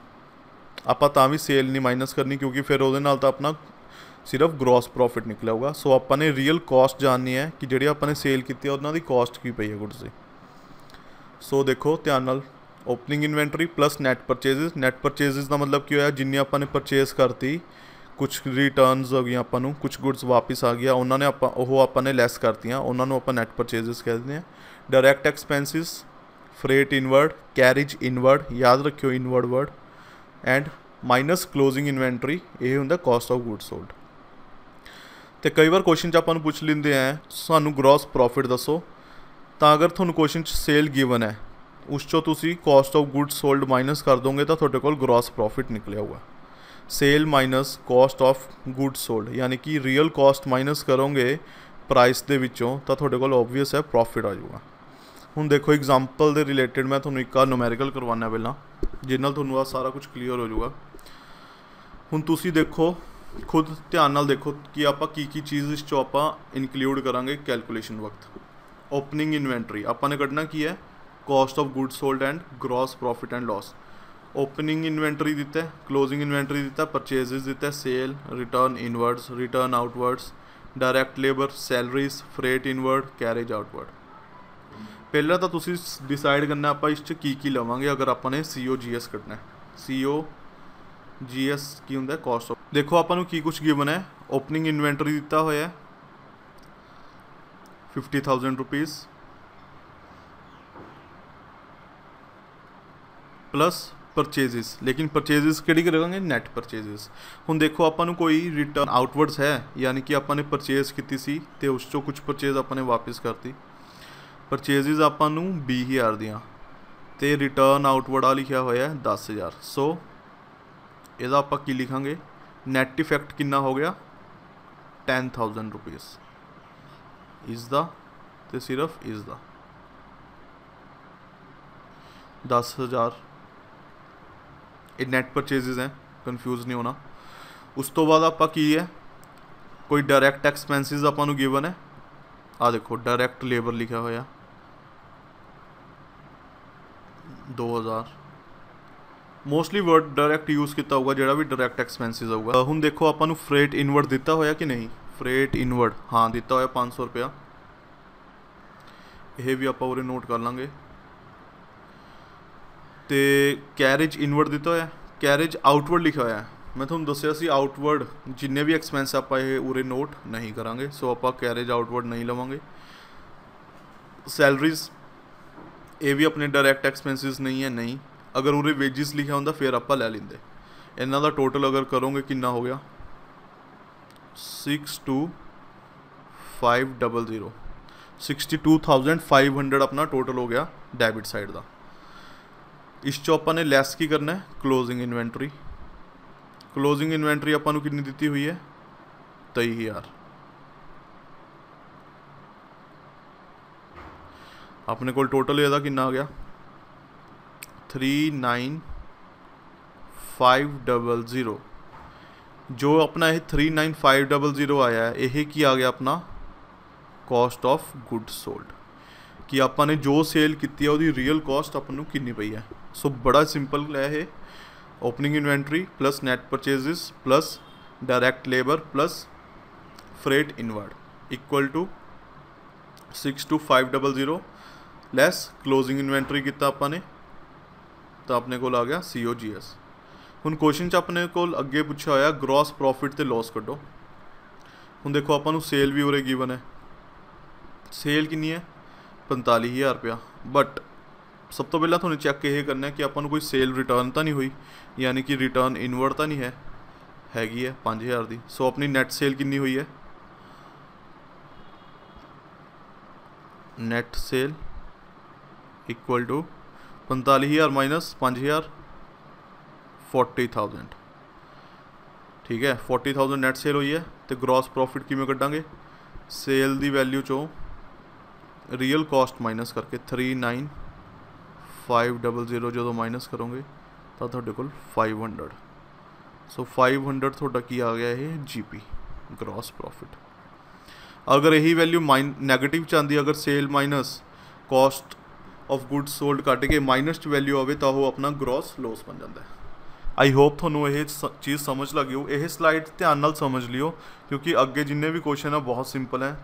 ਆਪਾਂ ਤਾਂ ਵੀ ਸੇਲ ਨਹੀਂ ਮਾਈਨਸ ਕਰਨੀ ਕਿਉਂਕਿ ਫਿਰ ਉਹਦੇ ਨਾਲ ਤਾਂ ਆਪਣਾ ਸਿਰਫ ਗ੍ਰੋਸ ਪ੍ਰੋਫਿਟ ਨਿਕਲਿਆ ਹੋਗਾ ਸੋ ਆਪਾਂ ਨੇ ਰੀਅਲ ਕਾਸਟ ਜਾਣਨੀ ਹੈ ਕਿ ਜਿਹੜੇ ਆਪਾਂ ਨੇ ਸੇਲ ਕੀਤੀ ਉਹਨਾਂ ਦੀ ਕਾਸਟ ਕੀ ਪਈ ਹੈ ਗੁੱਡਸ ਦੀ ਸੋ ਦੇਖੋ ਧਿਆਨ ਨਾਲ opening inventory plus net purchases net purchases ਦਾ ਮਤਲਬ ਕੀ ਹੋਇਆ ਜਿੰਨੀ ਆਪਾਂ ਨੇ ਪਰਚੇਸ ਕਰਤੀ ਕੁਝ ਰਿਟਰਨਸ ਹੋ ਗਈਆਂ ਆਪਾਂ ਨੂੰ ਕੁਝ ਗੁੱਡਸ ਵਾਪਸ ਆ ਗਿਆ ਉਹਨਾਂ ਨੇ ਆਪਾਂ ਉਹ ਆਪਾਂ ਨੇ ਲੈਸ ਕਰਤੀਆਂ ਉਹਨਾਂ ਨੂੰ ਆਪਾਂ ਨੈਟ ਪਰਚੇਸਸ ਕਹਿੰਦੇ ਆ direct expenses freight inward carriage inward ਯਾਦ ਰੱਖਿਓ inward word and minus closing inventory ਇਹ ਹੁੰਦਾ ਕਾਸਟ ਆਫ ਗੁੱਡਸ ਸੋਲਡ ਤੇ ਕਈ ਵਾਰ ਕੁਐਸਚਨ ਚ ਆਪਾਂ ਨੂੰ ਪੁੱਛ ਲਿੰਦੇ ਆ ਸਾਨੂੰ ਗ੍ਰੋਸ ਪ੍ਰੋਫਿਟ ਦੱਸੋ ਤਾਂ ਅਗਰ ਤੁਹਾਨੂੰ ਕੁਐਸਚਨ ਚ ਸੇਲ ਗਿਵਨ ਹੈ ਉਸ ਚੋਂ ਤੁਸੀਂ cost of goods sold minus ਕਰ ਦੋਗੇ ਤਾਂ ਤੁਹਾਡੇ ਕੋਲ ਗ੍ਰੋਸ ਪ੍ਰੋਫਿਟ ਨਿਕਲਿਆ ਹੋਗਾ sale minus cost of goods sold ਯਾਨੀ ਕਿ ਰੀਅਲ ਕਾਸਟ ਮਾਈਨਸ ਕਰੋਗੇ ਪ੍ਰਾਈਸ ਦੇ ਵਿੱਚੋਂ ਤਾਂ ਤੁਹਾਡੇ ਕੋਲ ਆਬਵੀਅਸ ਹੈ ਪ੍ਰੋਫਿਟ ਆ ਜਾਊਗਾ ਹੁਣ ਦੇਖੋ ਐਗਜ਼ਾਮਪਲ ਦੇ ਰਿਲੇਟਡ ਮੈਂ ਤੁਹਾਨੂੰ ਇੱਕ ਆ ਨੂਮੈਰੀਕਲ ਕਰਵਾਉਣਾ ਪਹਿਲਾਂ ਜਿਸ ਨਾਲ ਤੁਹਾਨੂੰ ਆ ਸਾਰਾ ਕੁਝ ਕਲੀਅਰ ਹੋ ਜਾਊਗਾ ਹੁਣ ਤੁਸੀਂ ਦੇਖੋ ਖੁਦ ਧਿਆਨ ਨਾਲ ਦੇਖੋ ਕਿ ਆਪਾਂ ਕੀ ਕੀ ਚੀਜ਼ ਇਸ ਚੋਂ ਆਪਾਂ ਇਨਕਲੂਡ ਕਰਾਂਗੇ ਕੈਲਕੂਲੇਸ਼ਨ ਵਕਤ ਓਪਨਿੰਗ ਇਨਵੈਂਟਰੀ ਆਪਾਂ ਨੇ ਕੱਢਣਾ ਕੀ ਹੈ cost of good sold and gross profit and loss opening inventory ਦਿੱਤਾ ਕਲੋਜ਼ਿੰਗ ਇਨਵੈਂਟਰੀ ਦਿੱਤਾ ਪਰਚੇਜ਼ਸ ਦਿੱਤਾ sale return inwards return outwards direct labour salaries freight inward carriage outward ਪਹਿਲਾਂ ਤਾਂ ਤੁਸੀਂ ਡਿਸਾਈਡ ਕਰਨਾ ਆਪਾਂ ਇਸ 'ਚ ਕੀ ਕੀ ਲਵਾਂਗੇ ਅਗਰ ਆਪਾਂ ਨੇ ਸੀਓ ਜੀਐਸ ਕੱਢਣਾ ਹੈ ਸੀਓ ਜੀਐਸ ਕੀ ਹੁੰਦਾ ਹੈ ਕਾਸਟ ਆਫ ਦੇਖੋ ਆਪਾਂ ਨੂੰ ਕੀ ਕੁਝ ਗਿਵਨ ਹੈ ਓਪਨਿੰਗ ਇਨਵੈਂਟਰੀ ਦਿੱਤਾ ਹੋਇਆ ਹੈ 50000 ਰੁਪਏ ਪਲੱਸ ਪਰਚੇਸਿਸ ਲੇਕਿਨ ਪਰਚੇਸਿਸ ਕਿਹੜੀ ਕਰਾਂਗੇ ਨੈਟ ਪਰਚੇਸਿਸ ਹੁਣ ਦੇਖੋ ਆਪਾਂ ਨੂੰ ਕੋਈ ਰਿਟਰਨ ਆਊਟਵਰਡਸ ਹੈ ਯਾਨੀ ਕਿ ਆਪਾਂ ਨੇ ਪਰਚੇਸ ਕੀਤੀ ਸੀ ਤੇ ਉਸ ਤੋਂ ਕੁਝ ਪਰਚੇਸ ਆਪਾਂ ਨੇ ਵਾਪਸ ਕਰਤੀ ਪਰਚੇਸਿਸ ਆਪਾਂ ਨੂੰ 20000 ਦੀਆਂ ਤੇ ਰਿਟਰਨ ਆਊਟਵਰਡ ਆ ਲਿਖਿਆ ਹੋਇਆ ਹੈ 10000 ਸੋ ਇਹਦਾ ਆਪਾਂ ਕੀ ਲਿਖਾਂਗੇ ਨੈਟ ਇਫੈਕਟ ਕਿੰਨਾ ਹੋ ਗਿਆ 10000 ਰੁਪੀਸ ਇਸ ਦਾ ਤੇ ਸਿਰਫ ਇਸ ਦਾ 10000 ਇਹ ਨੈਟ ਪਰਚੇਸਸ ਹੈ ਕਨਫਿਊਜ਼ ਨਹੀਂ ਹੋਣਾ ਉਸ ਤੋਂ ਬਾਅਦ ਆਪਾਂ ਕੀ ਹੈ ਕੋਈ ਡਾਇਰੈਕਟ ਐਕਸਪੈਂਸਸ ਆਪਾਂ ਨੂੰ ਗਿਵਨ ਹੈ ਆ ਦੇਖੋ ਡਾਇਰੈਕਟ ਲੇਬਰ ਲਿਖਿਆ ਹੋਇਆ 2000 ਮੋਸਟਲੀ ਵਰਡ ਡਾਇਰੈਕਟ ਯੂਜ਼ ਕੀਤਾ ਹੋਊਗਾ ਜਿਹੜਾ ਵੀ ਡਾਇਰੈਕਟ ਐਕਸਪੈਂਸਸ ਆਊਗਾ ਹੁਣ ਦੇਖੋ ਆਪਾਂ ਨੂੰ ਫ੍ਰੇਟ ਇਨਵਰਡ ਦਿੱਤਾ ਹੋਇਆ ਕਿ ਨਹੀਂ ਫ੍ਰੇਟ ਇਨਵਰਡ ਹਾਂ ਦਿੱਤਾ ਹੋਇਆ 500 ਰੁਪਿਆ ਇਹ ਵੀ ਆਪਾਂ ਉਰੇ ਨੋਟ ਕਰ ਲਾਂਗੇ ਤੇ ਕੈਰੇਜ ਇਨਵਰਡ ਦਿੱਤਾ ਹੋਇਆ ਕੈਰੇਜ ਆਊਟਵਰਡ ਲਿਖਿਆ ਹੋਇਆ ਮੈਂ ਤੁਹਾਨੂੰ ਦੱਸਿਆ ਸੀ ਆਊਟਵਰਡ ਜਿੰਨੇ ਵੀ ਐਕਸਪੈਂਸ ਆਪਾਂ ਇਹ ਉਰੇ ਨੋਟ ਨਹੀਂ ਕਰਾਂਗੇ ਸੋ ਆਪਾਂ ਕੈਰੇਜ ਆਊਟਵਰਡ ਨਹੀਂ ਲਵਾਂਗੇ ਸੈਲਰੀਜ਼ ਇਹ ਵੀ ਆਪਣੇ ਡਾਇਰੈਕਟ ਐਕਸਪੈਂਸਸ ਨਹੀਂ ਹੈ ਨਹੀਂ ਅਗਰ ਉਰੇ ਵੇਜਸ ਲਿਖਿਆ ਹੁੰਦਾ ਫਿਰ ਆਪਾਂ ਲੈ ਲਿੰਦੇ ਇਹਨਾਂ ਦਾ ਟੋਟਲ ਅਗਰ ਕਰੋਗੇ ਕਿੰਨਾ ਹੋ ਗਿਆ 62500 62500 ਆਪਣਾ ਟੋਟਲ ਹੋ ਗਿਆ ਡੈਬਿਟ ਸਾਈਡ ਦਾ ਇਸ ਚੋਂ ਆਪਾਂ ਨੇ ਲੈਸ ਕੀ ਕਰਨਾ ਹੈ ক্লোজিং ਇਨਵੈਂਟਰੀ ক্লোজিং ਇਨਵੈਂਟਰੀ ਆਪਾਂ ਨੂੰ ਕਿੰਨੀ ਦਿੱਤੀ ਹੋਈ ਹੈ 23000 ਆਪਣੇ ਕੋਲ ਟੋਟਲ ਇਹਦਾ ਕਿੰਨਾ ਆ ਗਿਆ 39500 ਜੋ ਆਪਣਾ ਇਹ 39500 ਆਇਆ ਹੈ ਇਹ ਕੀ ਆ ਗਿਆ ਆਪਣਾ ਕਾਸਟ ਆਫ ਗੁੱਡ ਸੋਲਡ ਕਿ ਆਪਾਂ ਨੇ ਜੋ ਸੇਲ ਕੀਤੀ ਹੈ ਉਹਦੀ ਰੀਅਲ ਕਾਸਟ ਆਪਾਂ ਨੂੰ ਕਿੰਨੀ ਪਈ ਹੈ ਸੋ ਬੜਾ ਸਿੰਪਲ ਹੈ ਇਹ opening inventory plus net purchases plus direct labour plus freight inward equal to 62500 less closing inventory ਕੀਤਾ ਆਪਾਂ ਨੇ ਤਾਂ ਆਪਣੇ ਕੋਲ ਆ ਗਿਆ COGS ਹੁਣ ਕੁਐਸਚਨ ਚ ਆਪਣੇ ਕੋਲ ਅੱਗੇ ਪੁੱਛਿਆ ਹੋਇਆ ਗ੍ਰੋਸ ਪ੍ਰੋਫਿਟ ਤੇ ਲਾਸ ਕੱਢੋ ਹੁਣ ਦੇਖੋ ਆਪਾਂ ਨੂੰ ਸੇਲ ਵੀ ਉਰੇ ਗਿਵਨ ਹੈ ਸੇਲ ਕਿੰਨੀ ਹੈ 45000 ਰੁਪਿਆ ਬਟ सब तो पहला थोड़ी चैक यह करना कि आप कोई सेल रिटर्न तो नहीं हुई यानी कि रिटर्न इनवर्ड तो नहीं है हैगी है पाँच हज़ार की सो अपनी नैट सेल कि हुई है नैट सेल इक्वल टू पताली हज़ार माइनस पाँच हज़ार फोर्टी थाउजेंड ठीक है फोर्टी थाउजेंड नैट सेल हुई है तो ग्रॉस प्रॉफिट किमें क्डा सेल की वैल्यू चो रियल कॉस्ट माइनस करके थ्री नाइन 500 ਜਦੋਂ ਮਾਈਨਸ ਕਰੋਗੇ ਤਾਂ ਤੁਹਾਡੇ ਕੋਲ 500 ਸੋ 500 ਤੁਹਾਡਾ ਕੀ ਆ ਗਿਆ ਇਹ ਜੀਪੀ ਗ੍ਰੋਸ ਪ੍ਰੋਫਿਟ ਅਗਰ ਇਹੀ ਵੈਲਿਊ ਮਾਈਨ 네ਗੇਟਿਵ ਚ ਆਂਦੀ ਅਗਰ sale minus cost of goods sold ਕੱਟ ਕੇ ਮਾਈਨਸ ਚ ਵੈਲਿਊ ਆਵੇ ਤਾਂ ਉਹ ਆਪਣਾ ਗ੍ਰੋਸ ਲਾਸ ਬਣ ਜਾਂਦਾ ਹੈ ਆਈ ਹੋਪ ਤੁਹਾਨੂੰ ਇਹ ਚੀਜ਼ ਸਮਝ ਲੱਗੀ ਹੋ ਇਹ ਸਲਾਈਡ ਧਿਆਨ ਨਾਲ ਸਮਝ ਲਿਓ ਕਿਉਂਕਿ ਅੱਗੇ ਜਿੰਨੇ ਵੀ ਕੁਐਸਚਨ ਆ ਬਹੁਤ ਸਿੰਪਲ ਹੈ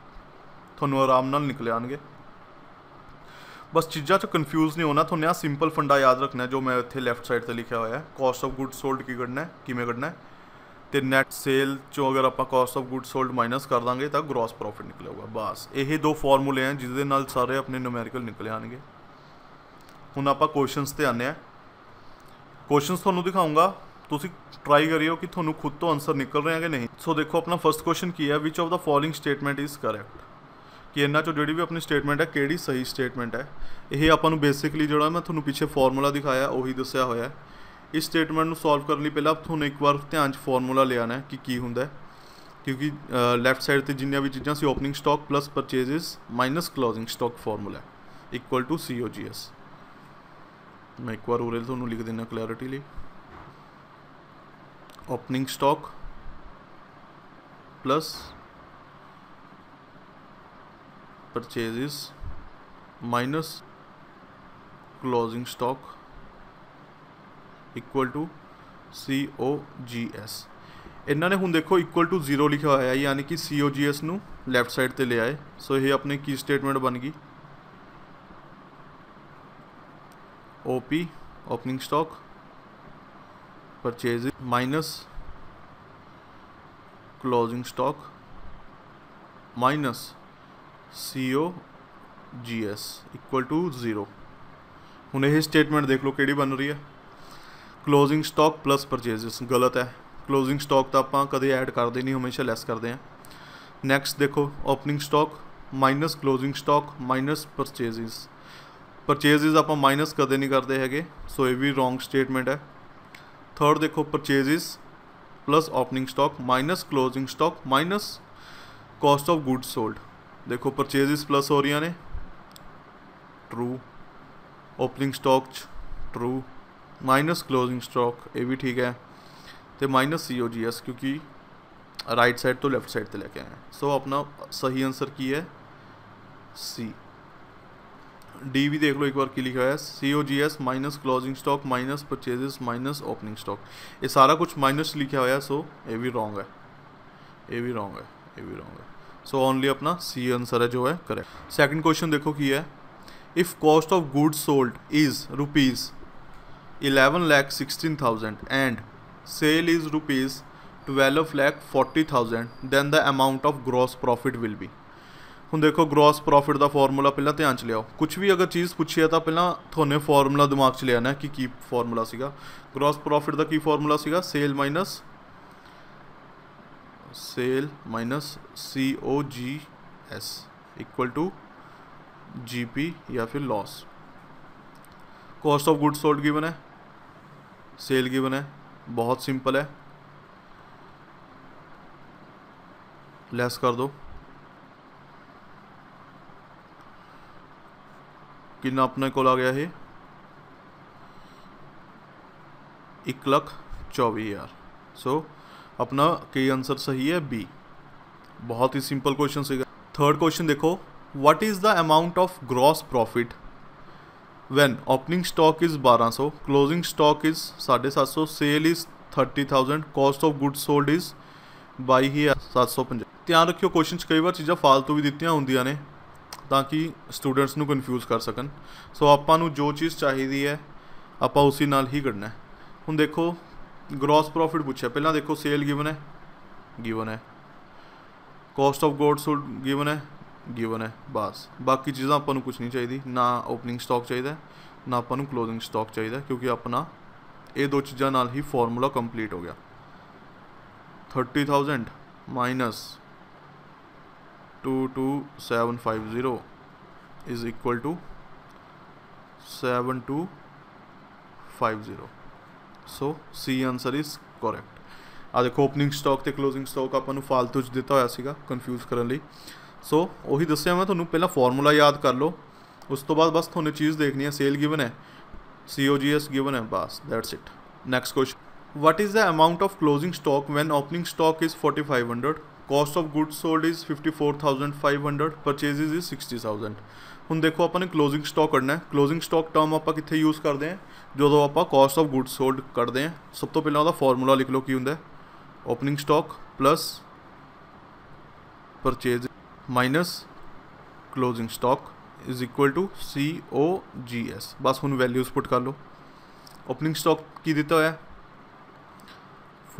ਤੁਹਾਨੂੰ ਆਰਾਮ ਨਾਲ ਨਿਕਲ ਆਣਗੇ ਬਸ ਚੀਜ਼ਾਂ 'ਚ ਕਨਫਿਊਜ਼ ਨਹੀਂ ਹੋਣਾ ਤੁਹਾਨੂੰ ਆ ਸਿੰਪਲ ਫੰਡਾ ਯਾਦ ਰੱਖਣਾ ਜੋ ਮੈਂ ਇੱਥੇ ਲੈਫਟ ਸਾਈਡ ਤੇ ਲਿਖਿਆ ਹੋਇਆ ਹੈ ਕਾਸਟ ਆਫ ਗੁੱਡ ਸੋਲਡ ਕੀ ਕਰਨਾ ਹੈ ਕਿਵੇਂ ਕਰਨਾ ਹੈ ਤੇ ਨੈਟ ਸੇਲ ਚੋਂ ਅਗਰ ਆਪਾਂ cost of good sold minus ਕਰ ਦਾਂਗੇ ਤਾਂ ਗ੍ਰੋਸ ਪ੍ਰੋਫਿਟ ਨਿਕਲੇਗਾ ਬਸ ਇਹ ਦੋ ਫਾਰਮੂਲੇ ਹਨ ਜਿਸ ਦੇ ਨਾਲ ਸਾਰੇ ਆਪਣੇ ਨਿਊਮੈਰੀਕਲ ਨਿਕਲ ਆਣਗੇ ਹੁਣ ਆਪਾਂ ਕੁਐਸਚਨਸ ਤੇ ਆਨੇ ਆ ਕੁਐਸਚਨਸ ਤੁਹਾਨੂੰ ਦਿਖਾਉਂਗਾ ਤੁਸੀਂ ਟਰਾਈ ਕਰਿਓ ਕਿ ਤੁਹਾਨੂੰ ਖੁਦ ਤੋਂ ਆਨਸਰ ਨਿਕਲ ਰਿਹਾ ਕਿ ਨਹੀਂ ਸੋ ਦੇਖੋ ਆਪਣਾ ਫਰਸਟ ਕੁਐਸਚਨ ਕੀ ਹੈ which of the following statement is correct ਕਿ ਇਹਨਾਂ ਚੋਂ ਜਿਹੜੀ ਵੀ ਆਪਣੀ ਸਟੇਟਮੈਂਟ ਹੈ ਕਿਹੜੀ ਸਹੀ ਸਟੇਟਮੈਂਟ ਹੈ ਇਹ ਆਪਾਂ ਨੂੰ ਬੇਸਿਕਲੀ ਜਿਹੜਾ ਮੈਂ ਤੁਹਾਨੂੰ ਪਿੱਛੇ ਫਾਰਮੂਲਾ ਦਿਖਾਇਆ ਉਹੀ ਦੱਸਿਆ ਹੋਇਆ ਹੈ ਇਸ ਸਟੇਟਮੈਂਟ ਨੂੰ ਸੋਲਵ ਕਰਨ ਲਈ ਪਹਿਲਾਂ ਤੁਹਾਨੂੰ ਇੱਕ ਵਾਰ ਧਿਆਨ 'ਚ ਫਾਰਮੂਲਾ ਲਿਆਣਾ ਹੈ ਕਿ ਕੀ ਹੁੰਦਾ ਕਿਉਂਕਿ ਲੈਫਟ ਸਾਈਡ ਤੇ ਜਿੰਨੀਆਂ ਵੀ ਚੀਜ਼ਾਂ ਸੀ opening stock plus purchases minus closing stock formula equal to COGS ਮੈਂ ਇੱਕ ਵਾਰ ਉਰੇ ਤੁਹਾਨੂੰ ਲਿਖ ਦਿੰਦਾ ਕਲੈਰਿਟੀ ਲਈ opening stock plus purchase minus purchases minus closing stock equal to COGS इन्होंने हूँ देखो इक्वल टू जीरो लिखा हुआ है यानी कि C O G S left side पर ले आए सो यह अपने की स्टेटमेंट बन गई O P opening stock purchase minus closing stock minus C O G S equal to zero हूँ यही स्टेटमेंट देख लो कि बन रही है क्लोजिंग स्टॉक प्लस परचेजिस गलत है क्लोजिंग स्टॉक तो आप कदम ऐड करते नहीं हमेशा लैस करते हैं नैक्सट देखो opening stock minus closing stock minus purchases purchases आप माइनस कद नहीं करते हैं सो ये भी रोंग स्टेटमेंट है थर्ड देखो purchases plus opening stock minus closing stock minus cost of goods sold देखो परचेजिस प्लस हो रही ने true opening stock true minus closing stock ये भी ठीक है तो minus C O G S क्योंकि राइट साइड तो लैफ्ट साइड तो लेके आए सो अपना सही आंसर की है सी डी भी देख लो एक बार की लिखा है C O G S minus closing stock minus purchases minus opening stock ये सारा कुछ माइनस लिखा हुआ है सो ये भी रॉन्ग है ये भी रॉन्ग है ये भी रॉन्ग है सो ओनली अपना सी आंसर है जो है करेक्ट सेकंड क्वेश्चन देखो कि है if cost of goods sold is rupees eleven lakh sixteen thousand and sale is rupees twelve lakh forty thousand then the amount of gross profit will be हूँ देखो ग्रॉस प्रॉफिट का फॉर्मूला पहला ध्यान ਚ कुछ भी अगर चीज़ पूछी है तो पहला थोड़े फॉर्मूला दिमाग च लिया कि ਕਿ ग्रॉस प्रॉफिट का की profit sale minus sale minus C O G S equal to P या फिर loss cost of goods sold given है सेल गिवन है बहुत सिंपल है लेस कर दो कि अपने को आ गया है एक लख चौबीस हज़ार सो ਆਪਣਾ ਕੀ ਆਨਸਰ ਸਹੀ ਹੈ ਬੀ ਬਹੁਤ ਹੀ ਸਿੰਪਲ ਕੁਐਸਚਨ ਸੀਗਾ ਥਰਡ ਕੁਐਸਚਨ ਦੇਖੋ what is the amount of gross profit when opening stock is 1200 closing stock is 750 sale is 30000 cost of goods sold is ਬਾਈ ਹੀ 750 ਧਿਆਨ ਰੱਖਿਓ ਕੁਐਸਚਨ 'ਚ ਕਈ ਵਾਰ ਚੀਜ਼ਾਂ ਫਾਲਤੂ ਵੀ ਦਿੱਤੀਆਂ ਹੁੰਦੀਆਂ ਨੇ ਤਾਂ ਕਿ ਸਟੂਡੈਂਟਸ ਨੂੰ ਕਨਫਿਊਜ਼ ਕਰ ਸਕਣ ਸੋ ਆਪਾਂ ਨੂੰ ਜੋ ਚੀਜ਼ ਚਾਹੀਦੀ ਹੈ ਆਪਾਂ ਉਸੇ ਨਾਲ ਹੀ ਕਰਨਾ ਹੈ ਹੁਣ ਦੇਖੋ ਗ੍ਰੋਸ ਪ੍ਰੋਫਿਟ ਪੁੱਛਿਆ ਪਹਿਲਾਂ ਦੇਖੋ ਸੇਲ ਗਿਵਨ ਹੈ ਗਿਵਨ ਹੈ ਕਾਸਟ ਆਫ ਗੁੱਡਸ ਗਿਵਨ ਹੈ ਗਿਵਨ ਹੈ ਬਸ ਬਾਕੀ ਚੀਜ਼ਾਂ ਆਪਾਂ ਨੂੰ ਕੁਝ ਨਹੀਂ ਚਾਹੀਦੀ ਨਾ ਓਪਨਿੰਗ ਸਟਾਕ ਚਾਹੀਦਾ ਨਾ ਆਪਾਂ ਨੂੰ ਕਲੋਜ਼ਿੰਗ ਸਟਾਕ ਚਾਹੀਦਾ ਕਿਉਂਕਿ ਆਪਣਾ ਇਹ ਦੋ ਚੀਜ਼ਾਂ ਨਾਲ ਹੀ ਫਾਰਮੂਲਾ ਕੰਪਲੀਟ ਹੋ ਗਿਆ 30000 ਮਾਈਨਸ 22750 is equal to 7250 so C answer is correct ਆ ਦੇਖੋ ਓਪਨਿੰਗ ਸਟਾਕ ਤੇ ক্লোজিং ਸਟਾਕ ਆਪਾਂ ਨੂੰ ਫालतू ਚ ਦਿੱਤਾ ਹੋਇਆ ਸੀਗਾ ਕਨਫਿਊਜ਼ ਕਰਨ ਲਈ ਸੋ ਉਹੀ ਦੱਸਿਆ ਮੈਂ ਤੁਹਾਨੂੰ ਪਹਿਲਾਂ ਫਾਰਮੂਲਾ ਯਾਦ ਕਰ ਲਓ ਉਸ ਤੋਂ ਬਾਅਦ ਬਸ ਤੁਹਾਨੂੰ ਚੀਜ਼ ਦੇਖਣੀ ਹੈ ਸੇਲ ਗਿਵਨ ਹੈ COGS ਗਿਵਨ ਹੈ ਬਸ that's it next question what is the amount of closing stock when opening stock is 4500 cost of goods sold is 54500 purchases is 60000 ਹੁਣ ਦੇਖੋ ਆਪਾਂ ਨੇ ਕਲੋਜ਼ਿੰਗ ਸਟਾਕ ਕਰਨਾ ਹੈ ਕਲੋਜ਼ਿੰਗ ਸਟਾਕ ਟਰਮ ਆਪਾਂ ਕਿੱਥੇ ਯੂਜ਼ ਕਰਦੇ ਹਾਂ ਜਦੋਂ ਆਪਾਂ ਕਾਸਟ ਆਫ ਗੁੱਡਸ ਸੋਲਡ ਕੱਢਦੇ ਹਾਂ ਸਭ ਤੋਂ ਪਹਿਲਾਂ ਉਹਦਾ ਫਾਰਮੂਲਾ ਲਿਖ ਲਓ ਕੀ ਹੁੰਦਾ ਹੈ opening stock plus purchase minus closing stock is equal to C O G S ਬਸ ਹੁਣ ਵੈਲਿਊਜ਼ ਪੁੱਟ ਕਰ ਲਓ ਓਪਨਿੰਗ ਸਟਾਕ ਕੀ ਦਿੱਤਾ ਹੋਇਆ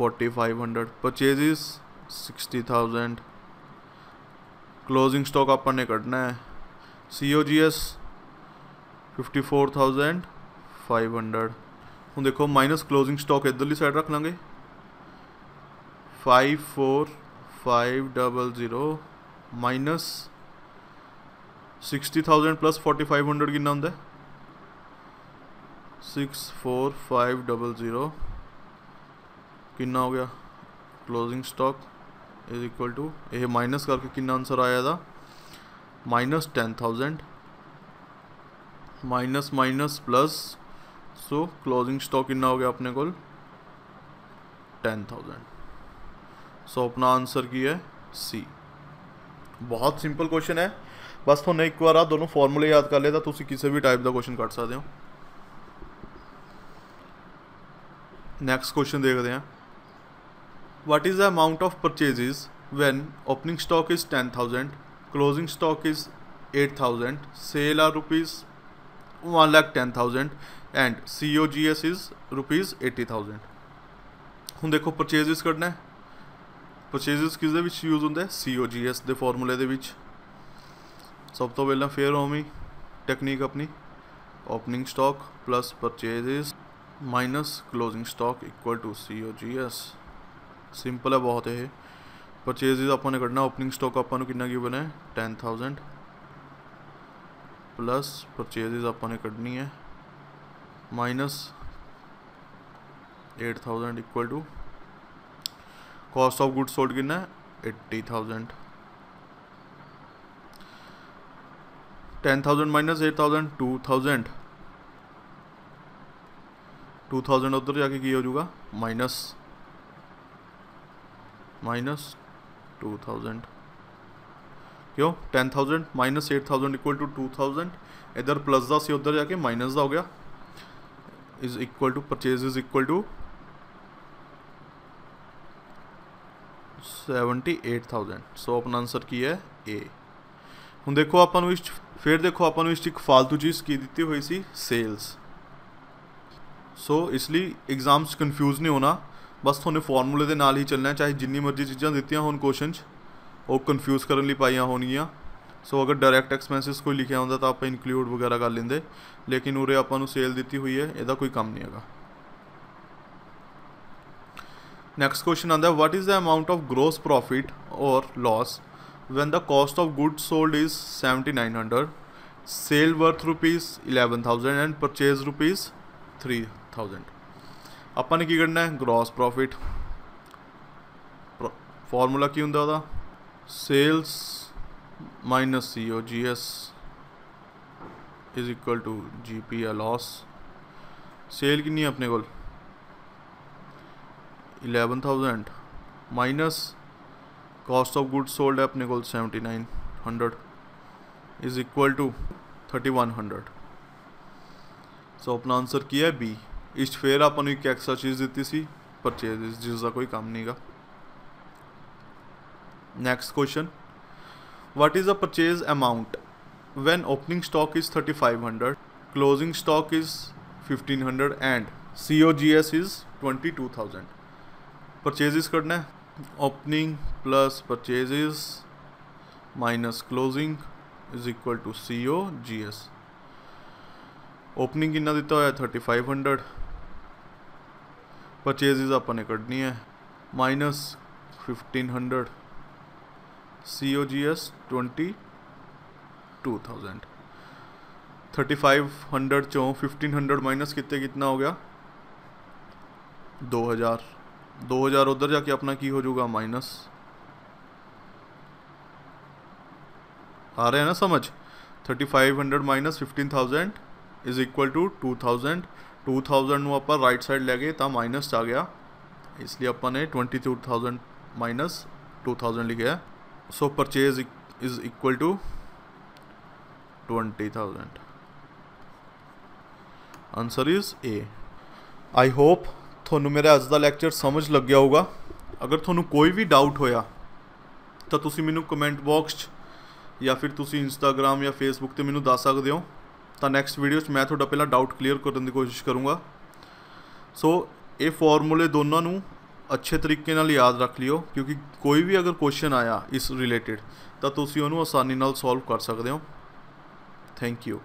4500 purchase is sixty thousand closing stock अपन ने कटना है C O G S fifty four thousand five hundred हूँ देखो माइनस क्लोजिंग स्टॉक इधरली साइड रख लेंगे five four five double zero minus sixty thousand plus forty five hundred कि होंगे six four five double zero कि हो गया closing stock is equal to यह माइनस करके कि आंसर आया था minus ten thousand minus minus plus so closing stock कि हो गया अपने को टेन थाउजेंड सो अपना आंसर की है सी बहुत सिंपल क्वेश्चन है बस थोड़ा एक बार आ दोनों फॉर्मूले याद कर लेता तुम तो किसी भी टाइप का क्वेश्चन कर सकते हो नैक्सट क्वेश्चन देखते हैं What is the amount of purchases when opening stock is 10,000, closing stock is 8,000, sale are rupees 1 lakh 10,000 and COGS is rupees 80,000 hun dekho ਪਰਚੇਸਿਸ ਕਰਨਾ ਹੈ ਪਰਚੇਸਿਸ ਕਿਸ ਦੇ ਵਿੱਚ ਯੂਜ਼ ਹੁੰਦਾ ਹੈ COGS de formula de vich sab to ਪਹਿਲਾਂ fair ਹੋਮੀ technique apni opening stock plus purchases minus closing stock equal to COGS simple है बहुत है परचेजिज आप ने करना ओपनिंग स्टॉक आपको कि बना है टेन थाउजेंड प्लस परचेजिज आप ने कनी है minus eight thousand equal to cost of goods sold कि eighty thousand ten thousand minus eight thousand two thousand two thousand उधर जाके की हो जूगा माइनस माइनस टू थाउजेंड क्यों ten thousand minus eight thousand equal to two thousand इधर प्लस दा से उधर जाके माइनस दा हो गया is equal to purchase is equal to seventy eight thousand so अपना आंसर की है ए हूँ देखो अपन फिर देखो अपन एक फालतू चीज की ਚ हुई सी सेल्स सो so, इसलिए एग्जाम्स ਸੇਲਸ नहीं होना ਬਸ ਤੁਹਾਨੂੰ ਫਾਰਮੂਲੇ ਦੇ ਨਾਲ ਹੀ ਚੱਲਣਾ ਚਾਹੇ ਜਿੰਨੀ ਮਰਜ਼ੀ ਚੀਜ਼ਾਂ ਦਿੱਤੀਆਂ ਹੋਣ ਕੁਐਸਚਨ 'ਚ ਉਹ ਕਨਫਿਊਜ਼ ਕਰਨ ਲਈ ਪਾਈਆਂ ਹੋਣਗੀਆਂ ਸੋ ਅਗਰ ਡਾਇਰੈਕਟ ਐਕਸਪੈਂਸਸ ਕੋਈ ਲਿਖਿਆ ਹੁੰਦਾ ਤਾਂ ਆਪਾਂ ਇਨਕਲੂਡ ਵਗੈਰਾ ਕਰ ਲੈਂਦੇ ਲੇਕਿਨ ਉਰੇ ਆਪਾਂ ਨੂੰ ਸੇਲ ਦਿੱਤੀ ਹੋਈ ਹੈ ਇਹਦਾ ਕੋਈ ਕੰਮ ਨਹੀਂ ਹੈਗਾ ਨੈਕਸਟ ਕੁਐਸਚਨ ਆਂਦਾ what is the amount of gross profit ਔਰ loss when the cost of good sold is 7900 sale worth rupees 11000 and purchase rupees 3000 की करना है ग्रॉस प्रॉफिट फॉर्मूला की होंगे वह sales minus C O G S is equal to G P या लॉस सेल कि अपने को eleven thousand minus cost of good sold है अपने को seventy nine hundred is equal to thirty one hundred so अपना आंसर किया है बी इस फिर आप एक चीज़ दीती सी परचेज जिसका कोई काम नहीं गा next question what is the purchase amount when opening stock is thirty five hundred closing stock is fifteen hundred and C O G S is twenty two thousand purchases करना opening plus purchase minus closing is equal to C O G S opening कि दिता हुआ थर्टी फाइव हंड्रड परचेज आपने कटनी है minus fifteen hundred C O G S twenty two thousand thirty five hundred चो फिफ्टीन हंड्रड माइनस कितने कितना हो गया दो हज़ार दो हज़ार उधर जाके अपना की हो जूगा माइनस आ रहे हैं ना समझ thirty five hundred minus fifteen thousand is equal to two thousand 2000 ਨੂੰ ਆਪਾਂ ਰਾਈਟ ਸਾਈਡ ਲੈ ਗਏ ਤਾਂ ਮਾਈਨਸ ਆ ਗਿਆ ਇਸ ਲਈ ਆਪਾਂ ਨੇ 22000 ਮਾਈਨਸ 2000 ਲਿਖਿਆ so purchase is equal to 20000 answer is A I hope ਤੁਹਾਨੂੰ ਮੇਰਾ ਅੱਜ ਦਾ ਲੈਕਚਰ ਸਮਝ ਲੱਗਿਆ ਹੋਊਗਾ ਅਗਰ ਤੁਹਾਨੂੰ ਕੋਈ ਵੀ ਡਾਊਟ ਹੋਇਆ ਤਾਂ ਤੁਸੀਂ ਮੈਨੂੰ ਕਮੈਂਟ ਬਾਕਸ 'ਚ ਜਾਂ ਫਿਰ ਤੁਸੀਂ ਇੰਸਟਾਗ੍ਰam ਜਾਂ ਫੇਸਬੁੱਕ ਤੇ ਮੈਨੂੰ ਦੱਸ ਸਕਦੇ ਹੋ ਤਾਂ ਨੈਕਸਟ ਵੀਡੀਓ 'ਚ ਮੈਂ ਤੁਹਾਡਾ ਪਹਿਲਾਂ ਡਾਊਟ ਕਲੀਅਰ ਕਰਨ ਦੀ ਕੋਸ਼ਿਸ਼ ਕਰੂੰਗਾ ਸੋ ਇਹ ਫਾਰਮੂਲੇ ਦੋਨਾਂ ਨੂੰ ਅੱਛੇ ਤਰੀਕੇ ਨਾਲ ਯਾਦ ਰੱਖ ਲਿਓ ਕਿਉਂਕਿ ਕੋਈ ਵੀ ਅਗਰ ਕੁਐਸਚਨ ਆਇਆ ਇਸ ਰਿਲੇਟਡ ਤਾਂ ਤੁਸੀਂ ਉਹਨੂੰ ਆਸਾਨੀ ਨਾਲ ਸੋਲਵ ਕਰ ਸਕਦੇ ਹੋ ਥੈਂਕ ਯੂ